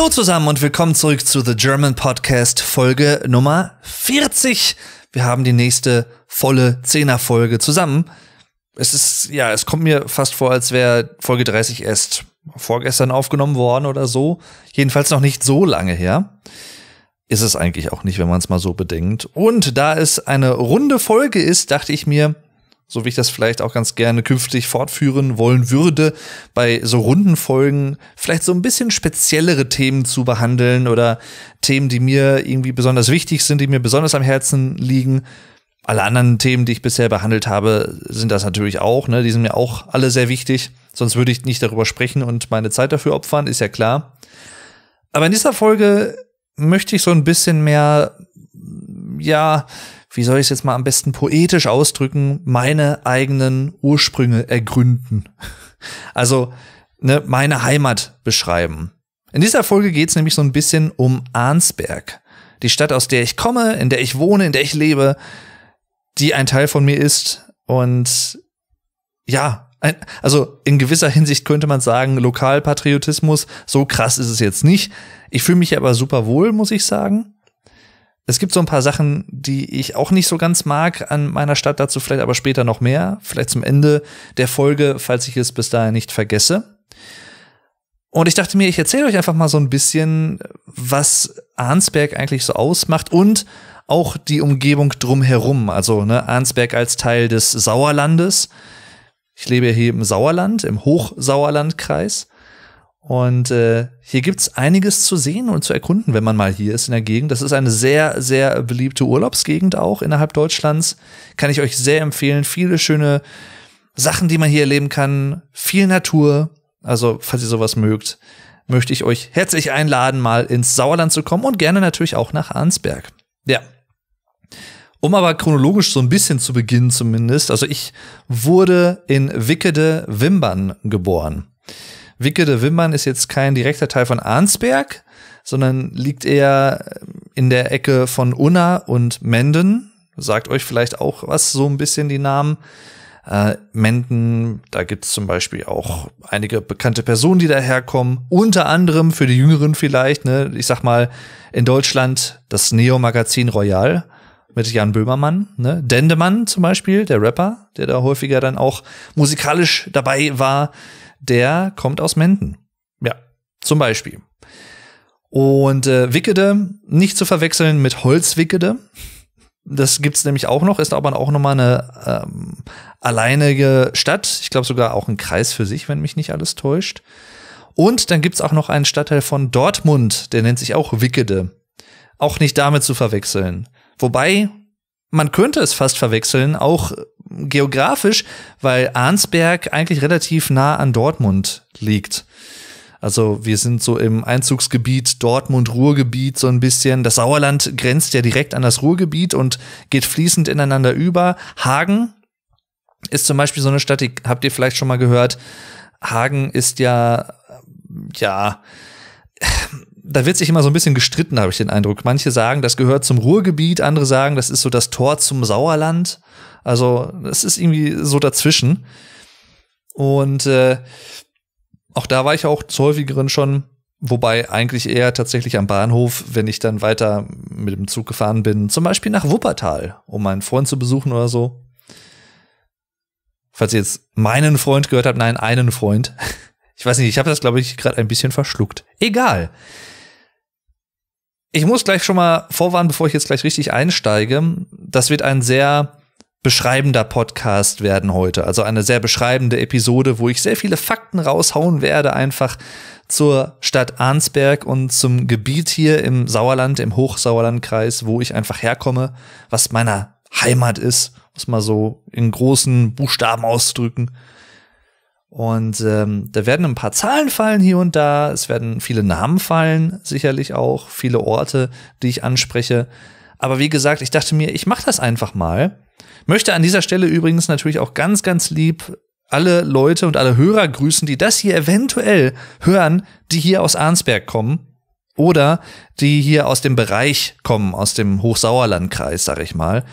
Hallo zusammen und willkommen zurück zu The German Podcast Folge Nummer 40. Wir haben die nächste volle Zehner-Folge zusammen. Es ist, ja, es kommt mir fast vor, als wäre Folge 30 erst vorgestern aufgenommen worden oder so. Jedenfalls noch nicht so lange her. Ist es eigentlich auch nicht, wenn man es mal so bedenkt. Und da es eine runde Folge ist, dachte ich mir, so wie ich das vielleicht auch ganz gerne künftig fortführen wollen würde, bei so runden Folgen vielleicht so ein bisschen speziellere Themen zu behandeln oder Themen, die mir irgendwie besonders wichtig sind, die mir besonders am Herzen liegen. Alle anderen Themen, die ich bisher behandelt habe, sind das natürlich auch, ne? Die sind mir auch alle sehr wichtig. Sonst würde ich nicht darüber sprechen und meine Zeit dafür opfern, ist ja klar. Aber in dieser Folge möchte ich so ein bisschen mehr, ja, wie soll ich es jetzt mal am besten poetisch ausdrücken, meine eigenen Ursprünge ergründen. Also ne, meine Heimat beschreiben. In dieser Folge geht es nämlich so ein bisschen um Arnsberg. Die Stadt, aus der ich komme, in der ich wohne, in der ich lebe, die ein Teil von mir ist. Und ja, ein, also in gewisser Hinsicht könnte man sagen, Lokalpatriotismus, so krass ist es jetzt nicht. Ich fühle mich aber super wohl, muss ich sagen. Es gibt so ein paar Sachen, die ich auch nicht so ganz mag an meiner Stadt, dazu vielleicht aber später noch mehr, vielleicht zum Ende der Folge, falls ich es bis dahin nicht vergesse. Und ich dachte mir, ich erzähle euch einfach mal so ein bisschen, was Arnsberg eigentlich so ausmacht und auch die Umgebung drumherum. Also ne, Arnsberg als Teil des Sauerlandes. Ich lebe hier im Sauerland, im Hochsauerlandkreis. Und äh, hier gibt's einiges zu sehen und zu erkunden, wenn man mal hier ist in der Gegend. Das ist eine sehr, sehr beliebte Urlaubsgegend auch innerhalb Deutschlands. Kann ich euch sehr empfehlen. Viele schöne Sachen, die man hier erleben kann. Viel Natur. Also, falls ihr sowas mögt, möchte ich euch herzlich einladen, mal ins Sauerland zu kommen und gerne natürlich auch nach Arnsberg. Ja. Um aber chronologisch so ein bisschen zu beginnen zumindest. Also, ich wurde in Wickede, Wimbern geboren. Wicke de Wimmern ist jetzt kein direkter Teil von Arnsberg, sondern liegt eher ähm, in der Ecke von Unna und Menden. Sagt euch vielleicht auch was, so ein bisschen die Namen. Äh, Menden, da gibt es zum Beispiel auch einige bekannte Personen, die daherkommen. Unter anderem für die Jüngeren vielleicht, ne? ich sag mal, in Deutschland das Neo-Magazin Royal mit Jan Böhmermann, ne? Dendemann zum Beispiel, der Rapper, der da häufiger dann auch musikalisch dabei war, der kommt aus Menden. Ja, zum Beispiel. Und äh, Wickede, nicht zu verwechseln mit Holzwickede. Das gibt's nämlich auch noch, ist aber auch nochmal eine ähm, alleinige Stadt. Ich glaube sogar auch ein Kreis für sich, wenn mich nicht alles täuscht. Und dann gibt's auch noch einen Stadtteil von Dortmund, der nennt sich auch Wickede. Auch nicht damit zu verwechseln. Wobei man könnte es fast verwechseln, auch geografisch, weil Arnsberg eigentlich relativ nah an Dortmund liegt. Also wir sind so im Einzugsgebiet Dortmund-Ruhrgebiet so ein bisschen. Das Sauerland grenzt ja direkt an das Ruhrgebiet und geht fließend ineinander über. Hagen ist zum Beispiel so eine Stadt, die habt ihr vielleicht schon mal gehört. Hagen ist ja, ja, da wird sich immer so ein bisschen gestritten, habe ich den Eindruck. Manche sagen, das gehört zum Ruhrgebiet, andere sagen, das ist so das Tor zum Sauerland. Also, das ist irgendwie so dazwischen. Und äh, auch da war ich auch zu häufigeren schon, wobei eigentlich eher tatsächlich am Bahnhof, wenn ich dann weiter mit dem Zug gefahren bin, zum Beispiel nach Wuppertal, um meinen Freund zu besuchen oder so. Falls ihr jetzt meinen Freund gehört habt, nein, einen Freund. Ich weiß nicht, ich habe das, glaube ich, gerade ein bisschen verschluckt. Egal. Ich muss gleich schon mal vorwarnen, bevor ich jetzt gleich richtig einsteige. Das wird ein sehr beschreibender Podcast werden heute. Also eine sehr beschreibende Episode, wo ich sehr viele Fakten raushauen werde, einfach zur Stadt Arnsberg und zum Gebiet hier im Sauerland, im Hochsauerlandkreis, wo ich einfach herkomme, was meiner Heimat ist, muss man so in großen Buchstaben ausdrücken. Und ähm, da werden ein paar Zahlen fallen hier und da, es werden viele Namen fallen, sicherlich auch, viele Orte, die ich anspreche. Aber wie gesagt, ich dachte mir, ich mache das einfach mal. Möchte an dieser Stelle übrigens natürlich auch ganz, ganz lieb alle Leute und alle Hörer grüßen, die das hier eventuell hören, die hier aus Arnsberg kommen oder die hier aus dem Bereich kommen, aus dem Hochsauerlandkreis, sag ich mal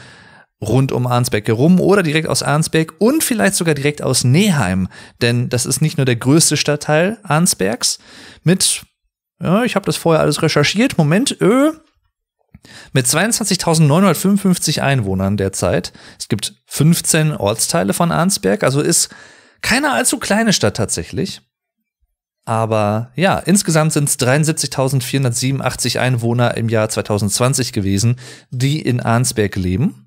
rund um Arnsberg herum oder direkt aus Arnsberg und vielleicht sogar direkt aus Neheim. Denn das ist nicht nur der größte Stadtteil Arnsbergs mit, ja, ich habe das vorher alles recherchiert, Moment, ö, äh, mit 22.955 Einwohnern derzeit. Es gibt 15 Ortsteile von Arnsberg, also ist keine allzu kleine Stadt tatsächlich. Aber ja, insgesamt sind es 73.487 Einwohner im Jahr 2020 gewesen, die in Arnsberg leben.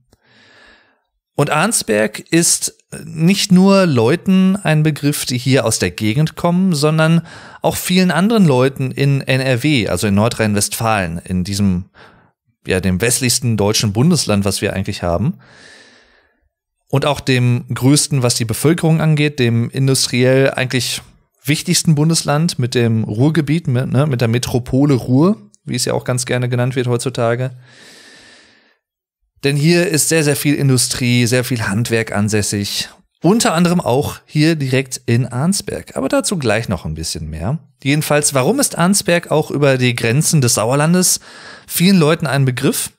Und Arnsberg ist nicht nur Leuten ein Begriff, die hier aus der Gegend kommen, sondern auch vielen anderen Leuten in NRW, also in Nordrhein-Westfalen, in diesem, ja, dem westlichsten deutschen Bundesland, was wir eigentlich haben. Und auch dem größten, was die Bevölkerung angeht, dem industriell eigentlich wichtigsten Bundesland mit dem Ruhrgebiet, mit, ne, mit der Metropole Ruhr, wie es ja auch ganz gerne genannt wird heutzutage. Denn hier ist sehr, sehr viel Industrie, sehr viel Handwerk ansässig. Unter anderem auch hier direkt in Arnsberg. Aber dazu gleich noch ein bisschen mehr. Jedenfalls, warum ist Arnsberg auch über die Grenzen des Sauerlandes vielen Leuten ein Begriff?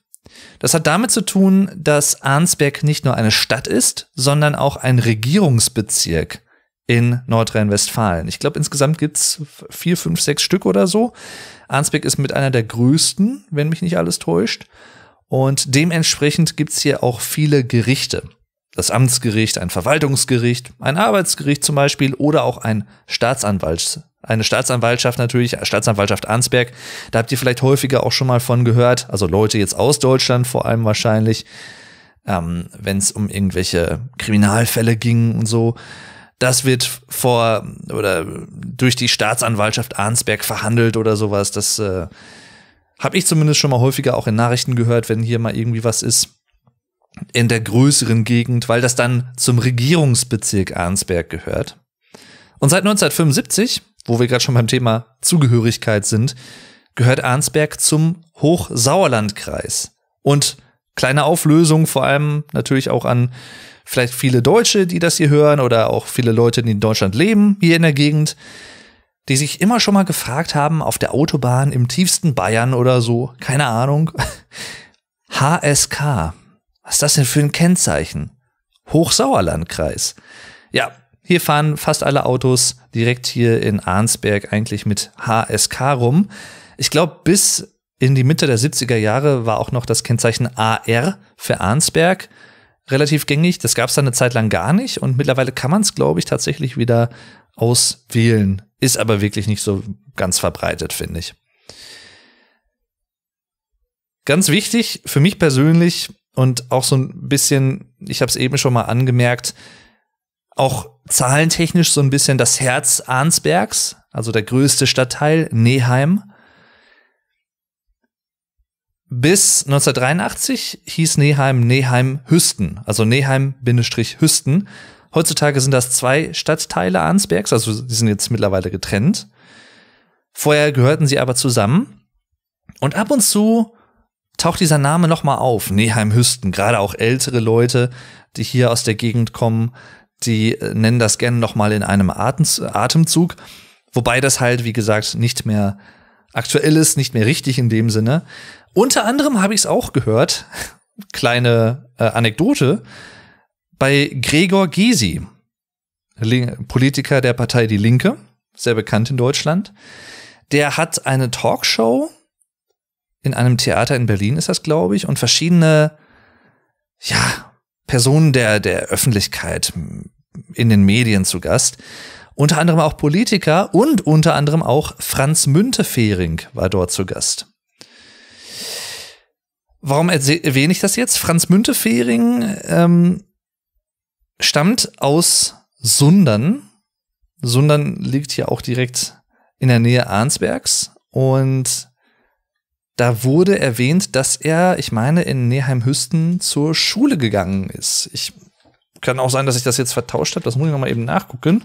Das hat damit zu tun, dass Arnsberg nicht nur eine Stadt ist, sondern auch ein Regierungsbezirk in Nordrhein-Westfalen. Ich glaube, insgesamt gibt es vier, fünf, sechs Stück oder so. Arnsberg ist mit einer der größten, wenn mich nicht alles täuscht. Und dementsprechend gibt es hier auch viele Gerichte. Das Amtsgericht, ein Verwaltungsgericht, ein Arbeitsgericht zum Beispiel oder auch ein Staatsanwalt. eine Staatsanwaltschaft natürlich, Staatsanwaltschaft Arnsberg. Da habt ihr vielleicht häufiger auch schon mal von gehört, also Leute jetzt aus Deutschland vor allem wahrscheinlich, ähm, wenn es um irgendwelche Kriminalfälle ging und so. Das wird vor oder durch die Staatsanwaltschaft Arnsberg verhandelt oder sowas. Das äh, habe ich zumindest schon mal häufiger auch in Nachrichten gehört, wenn hier mal irgendwie was ist in der größeren Gegend, weil das dann zum Regierungsbezirk Arnsberg gehört. Und seit 1975, wo wir gerade schon beim Thema Zugehörigkeit sind, gehört Arnsberg zum Hochsauerlandkreis. Und kleine Auflösung, vor allem natürlich auch an vielleicht viele Deutsche, die das hier hören oder auch viele Leute, die in Deutschland leben, hier in der Gegend die sich immer schon mal gefragt haben, auf der Autobahn im tiefsten Bayern oder so, keine Ahnung, HSK, was ist das denn für ein Kennzeichen? Hochsauerlandkreis. Ja, hier fahren fast alle Autos direkt hier in Arnsberg eigentlich mit HSK rum. Ich glaube, bis in die Mitte der 70er Jahre war auch noch das Kennzeichen AR für Arnsberg relativ gängig. Das gab es dann eine Zeit lang gar nicht und mittlerweile kann man es, glaube ich, tatsächlich wieder auswählen. Ist aber wirklich nicht so ganz verbreitet, finde ich. Ganz wichtig für mich persönlich und auch so ein bisschen, ich habe es eben schon mal angemerkt, auch zahlentechnisch so ein bisschen das Herz Arnsbergs, also der größte Stadtteil, Neheim. Bis 1983 hieß Neheim Neheim-Hüsten, also Neheim-Hüsten. Heutzutage sind das zwei Stadtteile Arnsbergs, also die sind jetzt mittlerweile getrennt. Vorher gehörten sie aber zusammen. Und ab und zu taucht dieser Name nochmal auf. Neheim-Hüsten, gerade auch ältere Leute, die hier aus der Gegend kommen, die äh, nennen das gerne nochmal in einem Atemzug. Wobei das halt, wie gesagt, nicht mehr aktuell ist, nicht mehr richtig in dem Sinne. Unter anderem habe ich es auch gehört, kleine äh, Anekdote, bei Gregor Gysi, Politiker der Partei Die Linke, sehr bekannt in Deutschland. Der hat eine Talkshow in einem Theater in Berlin, ist das, glaube ich, und verschiedene, ja, Personen der, der Öffentlichkeit in den Medien zu Gast. Unter anderem auch Politiker und unter anderem auch Franz Müntefering war dort zu Gast. Warum erwähne ich das jetzt? Franz Müntefering ähm, stammt aus Sundern. Sundern liegt hier auch direkt in der Nähe Arnsbergs und da wurde erwähnt, dass er, ich meine, in Neheim-Hüsten zur Schule gegangen ist. Ich kann auch sein, dass ich das jetzt vertauscht habe, das muss ich nochmal eben nachgucken.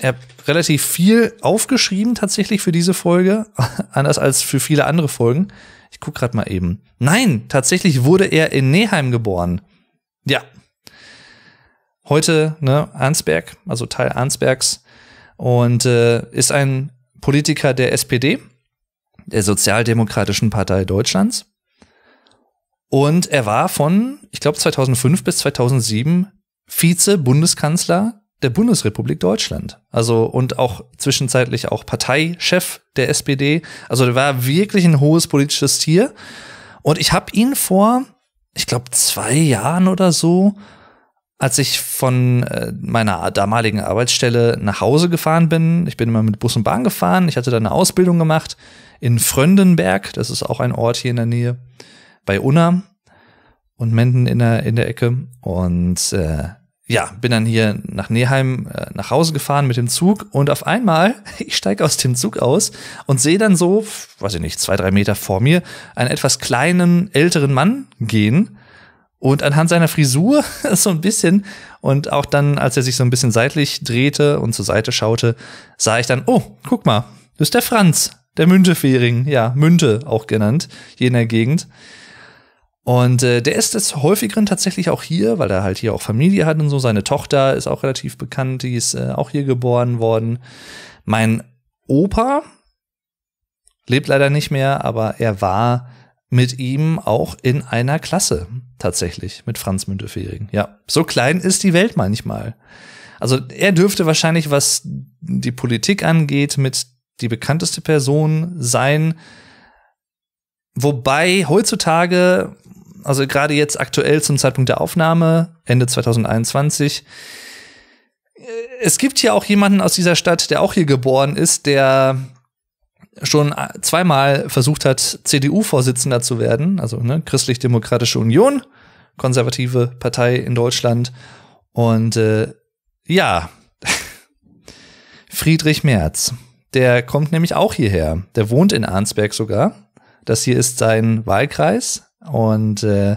Er hat relativ viel aufgeschrieben tatsächlich für diese Folge, anders als für viele andere Folgen. Ich gucke gerade mal eben. Nein, tatsächlich wurde er in Neheim geboren. Ja, heute ne, Arnsberg, also Teil Arnsbergs, und äh, ist ein Politiker der SPD, der Sozialdemokratischen Partei Deutschlands. Und er war von, ich glaube, 2005 bis 2007 Vize-Bundeskanzler der Bundesrepublik Deutschland. Also und auch zwischenzeitlich auch Parteichef der SPD. Also der war wirklich ein hohes politisches Tier. Und ich habe ihn vor, ich glaube, zwei Jahren oder so als ich von äh, meiner damaligen Arbeitsstelle nach Hause gefahren bin. Ich bin immer mit Bus und Bahn gefahren. Ich hatte da eine Ausbildung gemacht in Fröndenberg. Das ist auch ein Ort hier in der Nähe bei Unna und Menden in der, in der Ecke. Und äh, ja, bin dann hier nach Neheim äh, nach Hause gefahren mit dem Zug und auf einmal, ich steige aus dem Zug aus und sehe dann so, weiß ich nicht, zwei, drei Meter vor mir, einen etwas kleinen, älteren Mann gehen und anhand seiner Frisur so ein bisschen und auch dann, als er sich so ein bisschen seitlich drehte und zur Seite schaute, sah ich dann, oh, guck mal, das ist der Franz, der Müntefering, ja, Münte auch genannt, hier in der Gegend. Und äh, der ist des häufigeren tatsächlich auch hier, weil er halt hier auch Familie hat und so. Seine Tochter ist auch relativ bekannt, die ist äh, auch hier geboren worden. Mein Opa lebt leider nicht mehr, aber er war mit ihm auch in einer Klasse tatsächlich, mit Franz Müntefering. Ja, so klein ist die Welt manchmal. Also er dürfte wahrscheinlich, was die Politik angeht, mit die bekannteste Person sein. Wobei heutzutage, also gerade jetzt aktuell zum Zeitpunkt der Aufnahme, Ende 2021, äh, es gibt hier auch jemanden aus dieser Stadt, der auch hier geboren ist, der schon äh, zweimal versucht hat, CDU-Vorsitzender zu werden, also ne, Christlich-Demokratische Union, konservative Partei in Deutschland. Und äh, ja, Friedrich Merz, der kommt nämlich auch hierher. Der wohnt in Arnsberg sogar. Das hier ist sein Wahlkreis. Und äh,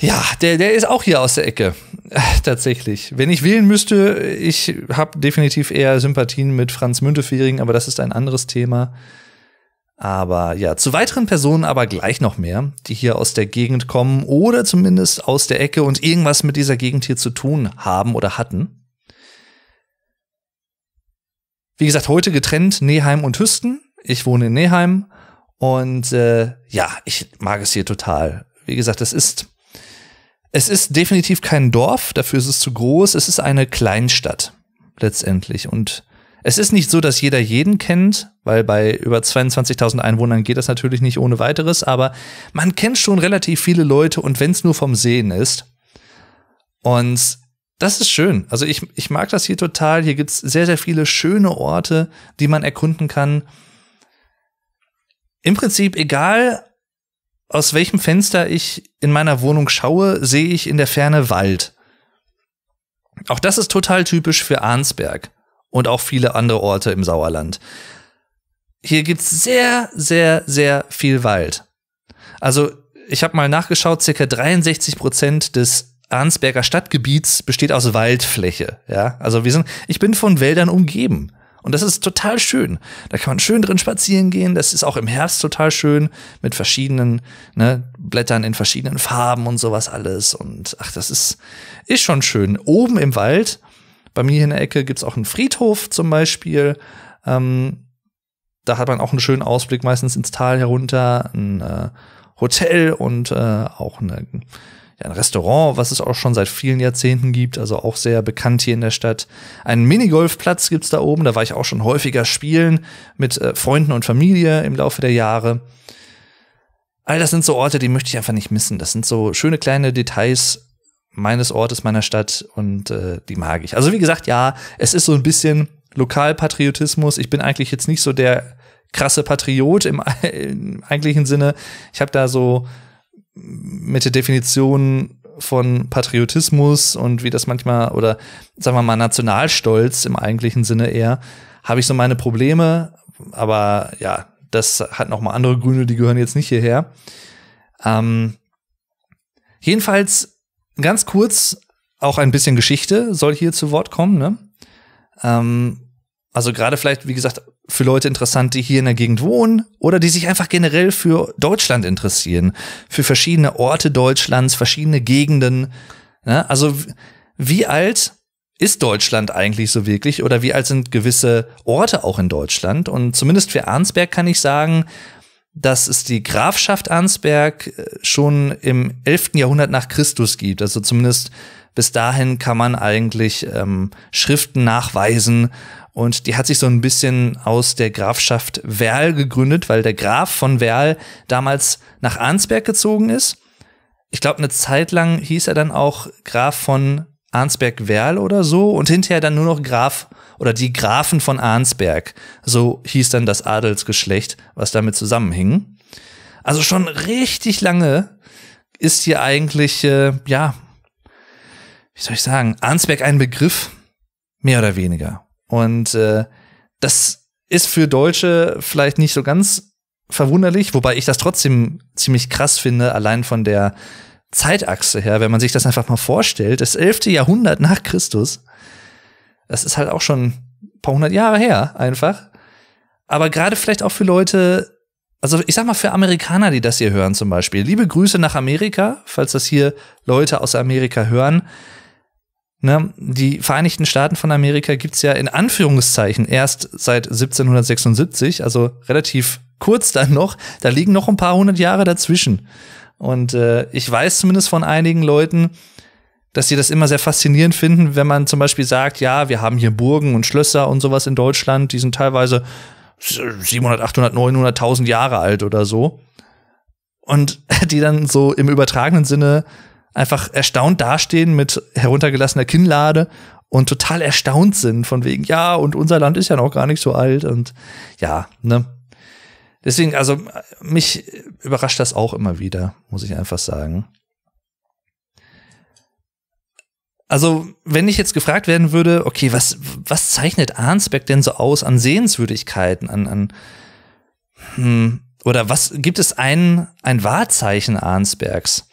ja, der, der ist auch hier aus der Ecke. Tatsächlich. Wenn ich wählen müsste, ich habe definitiv eher Sympathien mit Franz Müntefering, aber das ist ein anderes Thema. Aber ja, zu weiteren Personen aber gleich noch mehr, die hier aus der Gegend kommen oder zumindest aus der Ecke und irgendwas mit dieser Gegend hier zu tun haben oder hatten. Wie gesagt, heute getrennt Neheim und Hüsten. Ich wohne in Neheim und äh, ja, ich mag es hier total. Wie gesagt, es ist es ist definitiv kein Dorf, dafür ist es zu groß. Es ist eine Kleinstadt letztendlich. Und es ist nicht so, dass jeder jeden kennt, weil bei über 22.000 Einwohnern geht das natürlich nicht ohne weiteres, aber man kennt schon relativ viele Leute und wenn es nur vom Sehen ist. Und das ist schön. Also ich, ich mag das hier total. Hier gibt es sehr, sehr viele schöne Orte, die man erkunden kann. Im Prinzip egal, aus welchem Fenster ich in meiner Wohnung schaue, sehe ich in der Ferne Wald. Auch das ist total typisch für Arnsberg und auch viele andere Orte im Sauerland. Hier gibt's sehr, sehr, sehr viel Wald. Also ich habe mal nachgeschaut, circa 63 Prozent des Arnsberger Stadtgebiets besteht aus Waldfläche. Ja, also wir sind, ich bin von Wäldern umgeben. Und das ist total schön. Da kann man schön drin spazieren gehen. Das ist auch im Herbst total schön mit verschiedenen ne, Blättern in verschiedenen Farben und sowas alles. Und ach, das ist, ist schon schön. Oben im Wald, bei mir in der Ecke, gibt es auch einen Friedhof zum Beispiel. Ähm, da hat man auch einen schönen Ausblick meistens ins Tal herunter, ein äh, Hotel und äh, auch eine ja, ein Restaurant, was es auch schon seit vielen Jahrzehnten gibt, also auch sehr bekannt hier in der Stadt. Einen Minigolfplatz gibt es da oben, da war ich auch schon häufiger spielen mit äh, Freunden und Familie im Laufe der Jahre. All das sind so Orte, die möchte ich einfach nicht missen. Das sind so schöne kleine Details meines Ortes, meiner Stadt und äh, die mag ich. Also wie gesagt, ja, es ist so ein bisschen Lokalpatriotismus. Ich bin eigentlich jetzt nicht so der krasse Patriot im, im eigentlichen Sinne. Ich habe da so mit der Definition von Patriotismus und wie das manchmal oder sagen wir mal Nationalstolz im eigentlichen Sinne eher, habe ich so meine Probleme, aber ja, das hat noch mal andere Gründe, die gehören jetzt nicht hierher. Ähm, jedenfalls ganz kurz auch ein bisschen Geschichte soll hier zu Wort kommen. Ne? Ähm, also gerade vielleicht, wie gesagt, für Leute interessant, die hier in der Gegend wohnen oder die sich einfach generell für Deutschland interessieren, für verschiedene Orte Deutschlands, verschiedene Gegenden. Ne? Also wie alt ist Deutschland eigentlich so wirklich oder wie alt sind gewisse Orte auch in Deutschland? Und zumindest für Arnsberg kann ich sagen, dass es die Grafschaft Arnsberg äh, schon im 11. Jahrhundert nach Christus gibt. Also zumindest bis dahin kann man eigentlich ähm, Schriften nachweisen, und die hat sich so ein bisschen aus der Grafschaft Werl gegründet, weil der Graf von Werl damals nach Arnsberg gezogen ist. Ich glaube, eine Zeit lang hieß er dann auch Graf von Arnsberg-Werl oder so und hinterher dann nur noch Graf oder die Grafen von Arnsberg. So hieß dann das Adelsgeschlecht, was damit zusammenhing. Also schon richtig lange ist hier eigentlich, äh, ja, wie soll ich sagen, Arnsberg ein Begriff, mehr oder weniger. Und äh, das ist für Deutsche vielleicht nicht so ganz verwunderlich, wobei ich das trotzdem ziemlich krass finde, allein von der Zeitachse her, wenn man sich das einfach mal vorstellt. Das 11. Jahrhundert nach Christus, das ist halt auch schon ein paar hundert Jahre her einfach. Aber gerade vielleicht auch für Leute, also ich sag mal für Amerikaner, die das hier hören zum Beispiel. Liebe Grüße nach Amerika, falls das hier Leute aus Amerika hören. Ne, die Vereinigten Staaten von Amerika gibt es ja in Anführungszeichen erst seit 1776, also relativ kurz dann noch. Da liegen noch ein paar hundert Jahre dazwischen. Und äh, ich weiß zumindest von einigen Leuten, dass sie das immer sehr faszinierend finden, wenn man zum Beispiel sagt, ja, wir haben hier Burgen und Schlösser und sowas in Deutschland, die sind teilweise 700, 800, 900.000 Jahre alt oder so. Und die dann so im übertragenen Sinne einfach erstaunt dastehen mit heruntergelassener Kinnlade und total erstaunt sind von wegen, ja, und unser Land ist ja noch gar nicht so alt und ja, ne. Deswegen, also mich überrascht das auch immer wieder, muss ich einfach sagen. Also, wenn ich jetzt gefragt werden würde, okay, was, was zeichnet Arnsberg denn so aus an Sehenswürdigkeiten, an, an hm, oder was gibt es ein, ein Wahrzeichen Arnsbergs?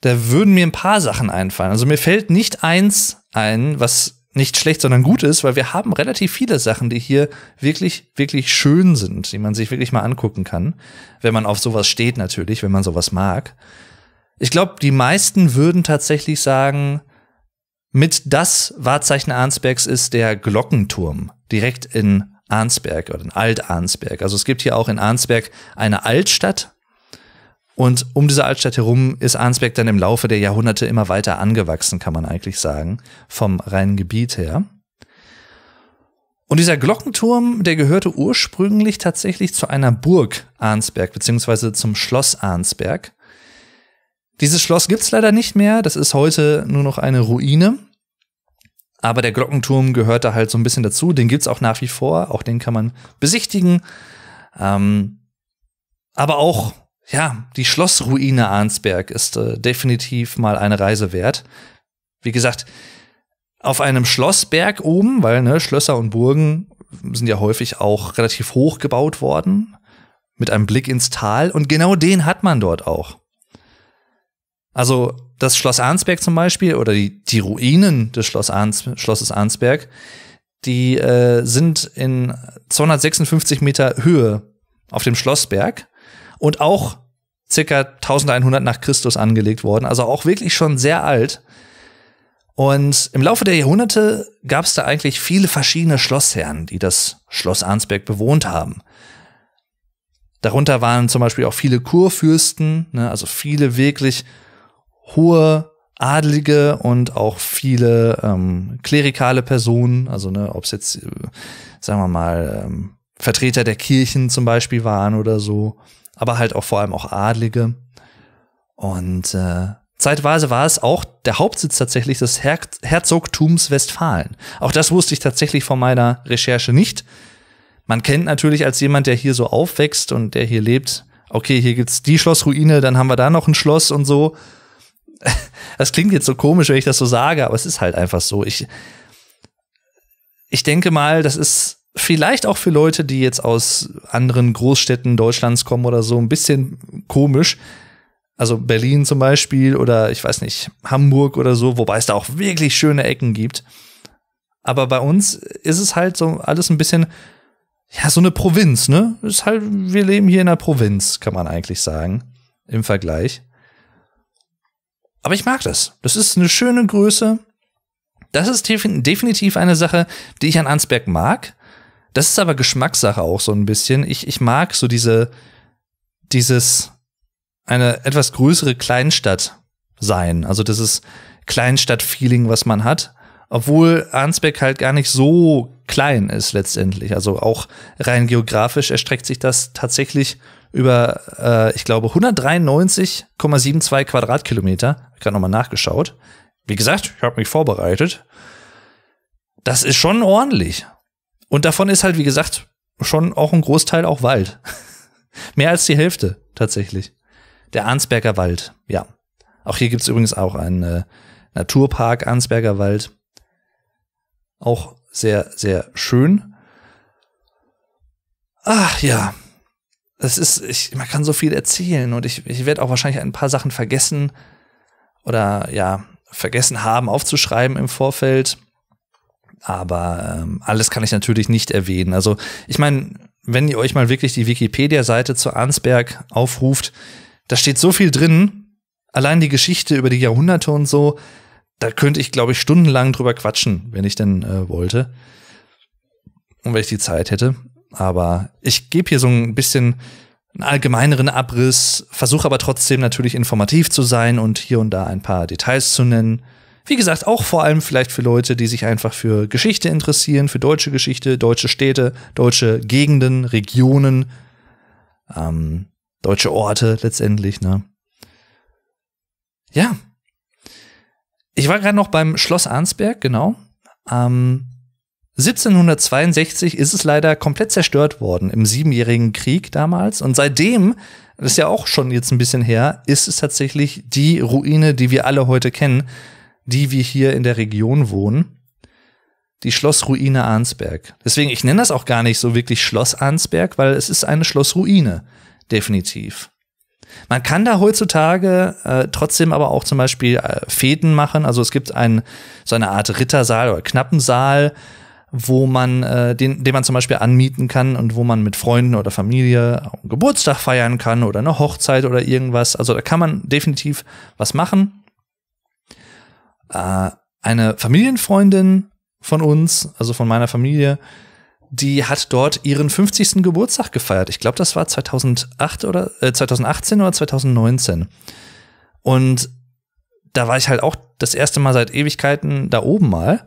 da würden mir ein paar Sachen einfallen. Also mir fällt nicht eins ein, was nicht schlecht, sondern gut ist, weil wir haben relativ viele Sachen, die hier wirklich, wirklich schön sind, die man sich wirklich mal angucken kann, wenn man auf sowas steht natürlich, wenn man sowas mag. Ich glaube, die meisten würden tatsächlich sagen, mit das Wahrzeichen Arnsbergs ist der Glockenturm direkt in Arnsberg oder in Alt-Arnsberg. Also es gibt hier auch in Arnsberg eine Altstadt, und um diese Altstadt herum ist Arnsberg dann im Laufe der Jahrhunderte immer weiter angewachsen, kann man eigentlich sagen, vom reinen Gebiet her. Und dieser Glockenturm, der gehörte ursprünglich tatsächlich zu einer Burg Arnsberg, beziehungsweise zum Schloss Arnsberg. Dieses Schloss gibt es leider nicht mehr, das ist heute nur noch eine Ruine. Aber der Glockenturm gehört da halt so ein bisschen dazu, den gibt es auch nach wie vor, auch den kann man besichtigen. Ähm, aber auch ja, die Schlossruine Arnsberg ist äh, definitiv mal eine Reise wert. Wie gesagt, auf einem Schlossberg oben, weil ne, Schlösser und Burgen sind ja häufig auch relativ hoch gebaut worden, mit einem Blick ins Tal und genau den hat man dort auch. Also das Schloss Arnsberg zum Beispiel oder die, die Ruinen des Schloss Arns, Schlosses Arnsberg, die äh, sind in 256 Meter Höhe auf dem Schlossberg und auch circa 1100 nach Christus angelegt worden, also auch wirklich schon sehr alt. Und im Laufe der Jahrhunderte gab es da eigentlich viele verschiedene Schlossherren, die das Schloss Arnsberg bewohnt haben. Darunter waren zum Beispiel auch viele Kurfürsten, ne, also viele wirklich hohe Adelige und auch viele ähm, klerikale Personen, also ne, ob es jetzt, äh, sagen wir mal, ähm, Vertreter der Kirchen zum Beispiel waren oder so aber halt auch vor allem auch Adlige. Und äh, zeitweise war es auch der Hauptsitz tatsächlich des Her Herzogtums Westfalen. Auch das wusste ich tatsächlich von meiner Recherche nicht. Man kennt natürlich als jemand, der hier so aufwächst und der hier lebt, okay, hier gibt's die Schlossruine, dann haben wir da noch ein Schloss und so. Das klingt jetzt so komisch, wenn ich das so sage, aber es ist halt einfach so. Ich, ich denke mal, das ist vielleicht auch für Leute, die jetzt aus anderen Großstädten Deutschlands kommen oder so, ein bisschen komisch. Also Berlin zum Beispiel oder ich weiß nicht, Hamburg oder so, wobei es da auch wirklich schöne Ecken gibt. Aber bei uns ist es halt so alles ein bisschen, ja, so eine Provinz, ne? Ist halt, wir leben hier in einer Provinz, kann man eigentlich sagen, im Vergleich. Aber ich mag das. Das ist eine schöne Größe. Das ist definitiv eine Sache, die ich an Ansberg mag. Das ist aber Geschmackssache auch so ein bisschen. Ich, ich mag so diese, dieses, eine etwas größere Kleinstadt sein. Also das ist Kleinstadt-Feeling, was man hat. Obwohl Arnsberg halt gar nicht so klein ist letztendlich. Also auch rein geografisch erstreckt sich das tatsächlich über, äh, ich glaube, 193,72 Quadratkilometer. Ich habe nochmal nachgeschaut. Wie gesagt, ich habe mich vorbereitet. Das ist schon ordentlich. Und davon ist halt, wie gesagt, schon auch ein Großteil auch Wald. Mehr als die Hälfte tatsächlich. Der Arnsberger Wald, ja. Auch hier gibt's übrigens auch einen äh, Naturpark Arnsberger Wald. Auch sehr, sehr schön. Ach ja, das ist, ich, man kann so viel erzählen und ich, ich werde auch wahrscheinlich ein paar Sachen vergessen oder ja, vergessen haben aufzuschreiben im Vorfeld. Aber ähm, alles kann ich natürlich nicht erwähnen. Also ich meine, wenn ihr euch mal wirklich die Wikipedia-Seite zu Arnsberg aufruft, da steht so viel drin, allein die Geschichte über die Jahrhunderte und so, da könnte ich, glaube ich, stundenlang drüber quatschen, wenn ich denn äh, wollte. Und wenn ich die Zeit hätte. Aber ich gebe hier so ein bisschen einen allgemeineren Abriss, versuche aber trotzdem natürlich informativ zu sein und hier und da ein paar Details zu nennen. Wie gesagt, auch vor allem vielleicht für Leute, die sich einfach für Geschichte interessieren, für deutsche Geschichte, deutsche Städte, deutsche Gegenden, Regionen, ähm, deutsche Orte letztendlich, ne? Ja. Ich war gerade noch beim Schloss Arnsberg, genau. Ähm, 1762 ist es leider komplett zerstört worden im Siebenjährigen Krieg damals. Und seitdem, das ist ja auch schon jetzt ein bisschen her, ist es tatsächlich die Ruine, die wir alle heute kennen die wir hier in der Region wohnen. Die Schlossruine Arnsberg. Deswegen, ich nenne das auch gar nicht so wirklich Schloss Arnsberg, weil es ist eine Schlossruine, definitiv. Man kann da heutzutage äh, trotzdem aber auch zum Beispiel äh, Fäden machen. Also es gibt einen, so eine Art Rittersaal oder Knappensaal, wo man, äh, den, den man zum Beispiel anmieten kann und wo man mit Freunden oder Familie Geburtstag feiern kann oder eine Hochzeit oder irgendwas. Also da kann man definitiv was machen äh, eine Familienfreundin von uns, also von meiner Familie, die hat dort ihren 50. Geburtstag gefeiert. Ich glaube, das war 2008 oder äh, 2018 oder 2019. Und da war ich halt auch das erste Mal seit Ewigkeiten da oben mal.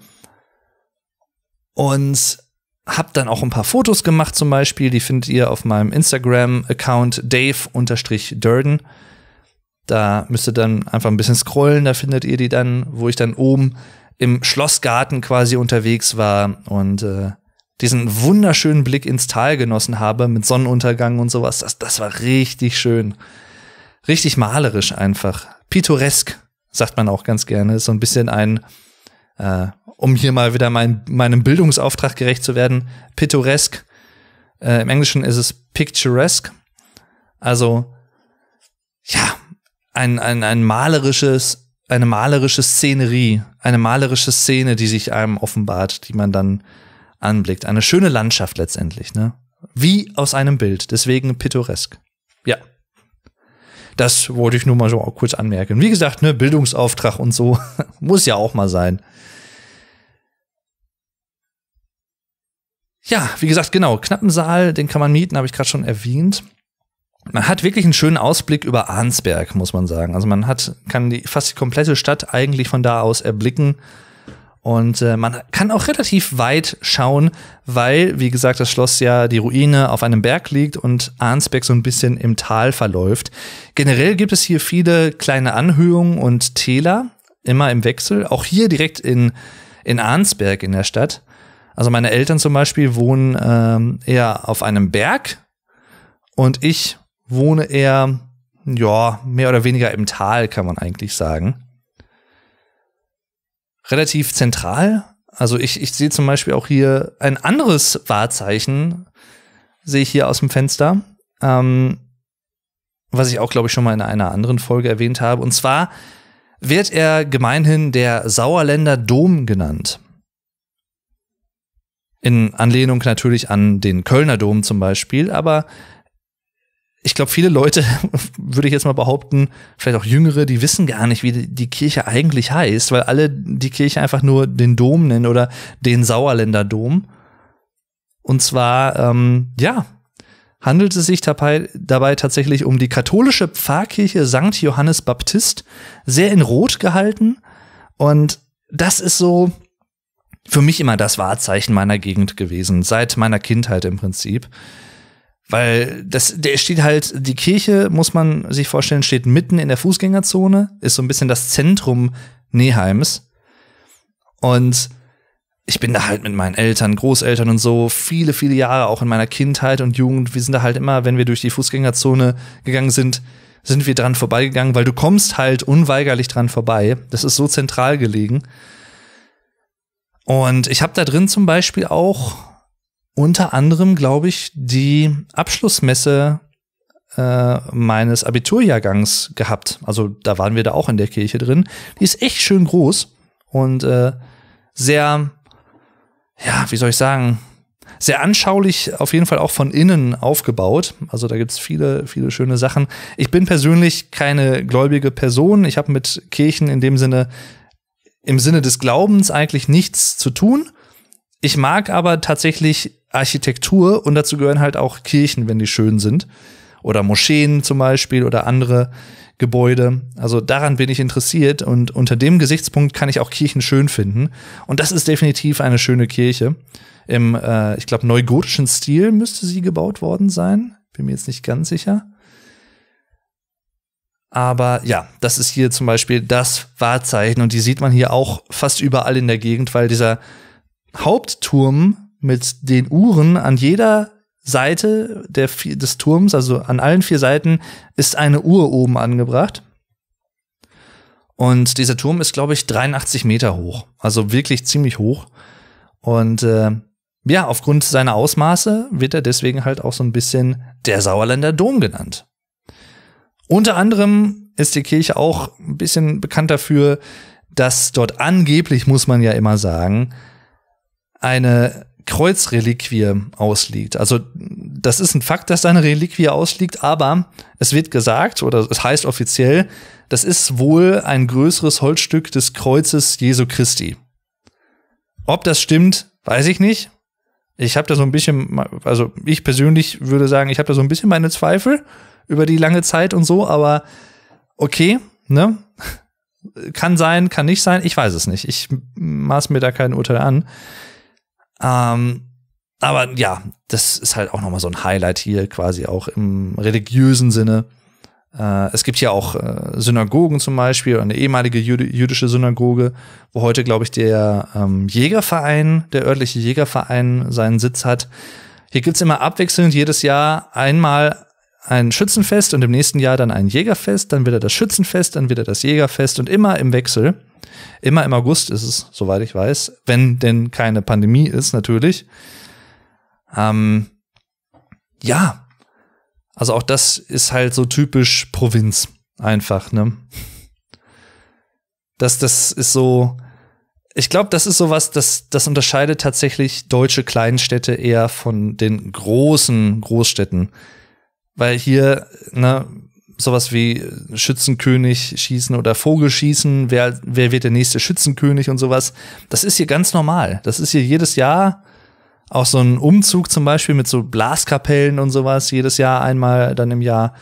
Und hab dann auch ein paar Fotos gemacht zum Beispiel. Die findet ihr auf meinem Instagram-Account Dave-Durden. Da müsst ihr dann einfach ein bisschen scrollen, da findet ihr die dann, wo ich dann oben im Schlossgarten quasi unterwegs war und äh, diesen wunderschönen Blick ins Tal genossen habe mit Sonnenuntergang und sowas. Das, das war richtig schön. Richtig malerisch einfach. Pittoresk, sagt man auch ganz gerne. so ein bisschen ein, äh, um hier mal wieder mein, meinem Bildungsauftrag gerecht zu werden, pittoresk. Äh, Im Englischen ist es picturesque. Also, ja, ein, ein, ein malerisches, eine malerische Szenerie, eine malerische Szene, die sich einem offenbart, die man dann anblickt. Eine schöne Landschaft letztendlich, ne? Wie aus einem Bild, deswegen pittoresk. Ja. Das wollte ich nur mal so kurz anmerken. Wie gesagt, ne, Bildungsauftrag und so muss ja auch mal sein. Ja, wie gesagt, genau, knappen Saal, den kann man mieten, habe ich gerade schon erwähnt man hat wirklich einen schönen Ausblick über Arnsberg, muss man sagen. Also man hat, kann die, fast die komplette Stadt eigentlich von da aus erblicken. Und äh, man kann auch relativ weit schauen, weil, wie gesagt, das Schloss ja die Ruine auf einem Berg liegt und Arnsberg so ein bisschen im Tal verläuft. Generell gibt es hier viele kleine Anhöhungen und Täler, immer im Wechsel. Auch hier direkt in, in Arnsberg in der Stadt. Also meine Eltern zum Beispiel wohnen ähm, eher auf einem Berg und ich wohne er, ja, mehr oder weniger im Tal, kann man eigentlich sagen. Relativ zentral. Also ich, ich sehe zum Beispiel auch hier ein anderes Wahrzeichen, sehe ich hier aus dem Fenster, ähm, was ich auch, glaube ich, schon mal in einer anderen Folge erwähnt habe. Und zwar wird er gemeinhin der Sauerländer Dom genannt. In Anlehnung natürlich an den Kölner Dom zum Beispiel, aber ich glaube, viele Leute, würde ich jetzt mal behaupten, vielleicht auch Jüngere, die wissen gar nicht, wie die Kirche eigentlich heißt, weil alle die Kirche einfach nur den Dom nennen oder den Sauerländer Dom. Und zwar, ähm, ja, handelt es sich dabei, dabei tatsächlich um die katholische Pfarrkirche St. Johannes Baptist, sehr in Rot gehalten. Und das ist so für mich immer das Wahrzeichen meiner Gegend gewesen, seit meiner Kindheit im Prinzip. Weil das, der steht halt, die Kirche, muss man sich vorstellen, steht mitten in der Fußgängerzone, ist so ein bisschen das Zentrum Neheims. Und ich bin da halt mit meinen Eltern, Großeltern und so viele, viele Jahre auch in meiner Kindheit und Jugend. Wir sind da halt immer, wenn wir durch die Fußgängerzone gegangen sind, sind wir dran vorbeigegangen, weil du kommst halt unweigerlich dran vorbei. Das ist so zentral gelegen. Und ich habe da drin zum Beispiel auch unter anderem, glaube ich, die Abschlussmesse äh, meines Abiturjahrgangs gehabt. Also da waren wir da auch in der Kirche drin. Die ist echt schön groß und äh, sehr, ja, wie soll ich sagen, sehr anschaulich, auf jeden Fall auch von innen aufgebaut. Also da gibt's viele, viele schöne Sachen. Ich bin persönlich keine gläubige Person. Ich habe mit Kirchen in dem Sinne, im Sinne des Glaubens eigentlich nichts zu tun. Ich mag aber tatsächlich Architektur und dazu gehören halt auch Kirchen, wenn die schön sind. Oder Moscheen zum Beispiel oder andere Gebäude. Also daran bin ich interessiert und unter dem Gesichtspunkt kann ich auch Kirchen schön finden. Und das ist definitiv eine schöne Kirche. Im, äh, ich glaube, neugotischen Stil müsste sie gebaut worden sein. Bin mir jetzt nicht ganz sicher. Aber ja, das ist hier zum Beispiel das Wahrzeichen und die sieht man hier auch fast überall in der Gegend, weil dieser Hauptturm mit den Uhren an jeder Seite der, des Turms, also an allen vier Seiten, ist eine Uhr oben angebracht. Und dieser Turm ist, glaube ich, 83 Meter hoch. Also wirklich ziemlich hoch. Und äh, ja, aufgrund seiner Ausmaße wird er deswegen halt auch so ein bisschen der Sauerländer Dom genannt. Unter anderem ist die Kirche auch ein bisschen bekannt dafür, dass dort angeblich, muss man ja immer sagen, eine Kreuzreliquie ausliegt. Also das ist ein Fakt, dass da eine Reliquie ausliegt, aber es wird gesagt oder es heißt offiziell, das ist wohl ein größeres Holzstück des Kreuzes Jesu Christi. Ob das stimmt, weiß ich nicht. Ich habe da so ein bisschen, also ich persönlich würde sagen, ich habe da so ein bisschen meine Zweifel über die lange Zeit und so, aber okay, ne? Kann sein, kann nicht sein, ich weiß es nicht. Ich maß mir da kein Urteil an. Ähm, aber ja, das ist halt auch nochmal so ein Highlight hier, quasi auch im religiösen Sinne. Äh, es gibt hier auch äh, Synagogen zum Beispiel, eine ehemalige jüdische Synagoge, wo heute, glaube ich, der ähm, Jägerverein, der örtliche Jägerverein seinen Sitz hat. Hier gibt es immer abwechselnd jedes Jahr einmal ein Schützenfest und im nächsten Jahr dann ein Jägerfest, dann wieder das Schützenfest, dann wieder das Jägerfest und immer im Wechsel. Immer im August ist es, soweit ich weiß, wenn denn keine Pandemie ist, natürlich. Ähm, ja, also auch das ist halt so typisch Provinz einfach, ne? Das, das ist so, ich glaube, das ist sowas, das, das unterscheidet tatsächlich deutsche Kleinstädte eher von den großen Großstädten. Weil hier, ne, sowas wie Schützenkönig schießen oder Vogelschießen, wer, wer wird der nächste Schützenkönig und sowas. Das ist hier ganz normal. Das ist hier jedes Jahr auch so ein Umzug zum Beispiel mit so Blaskapellen und sowas, jedes Jahr einmal dann im Jahr.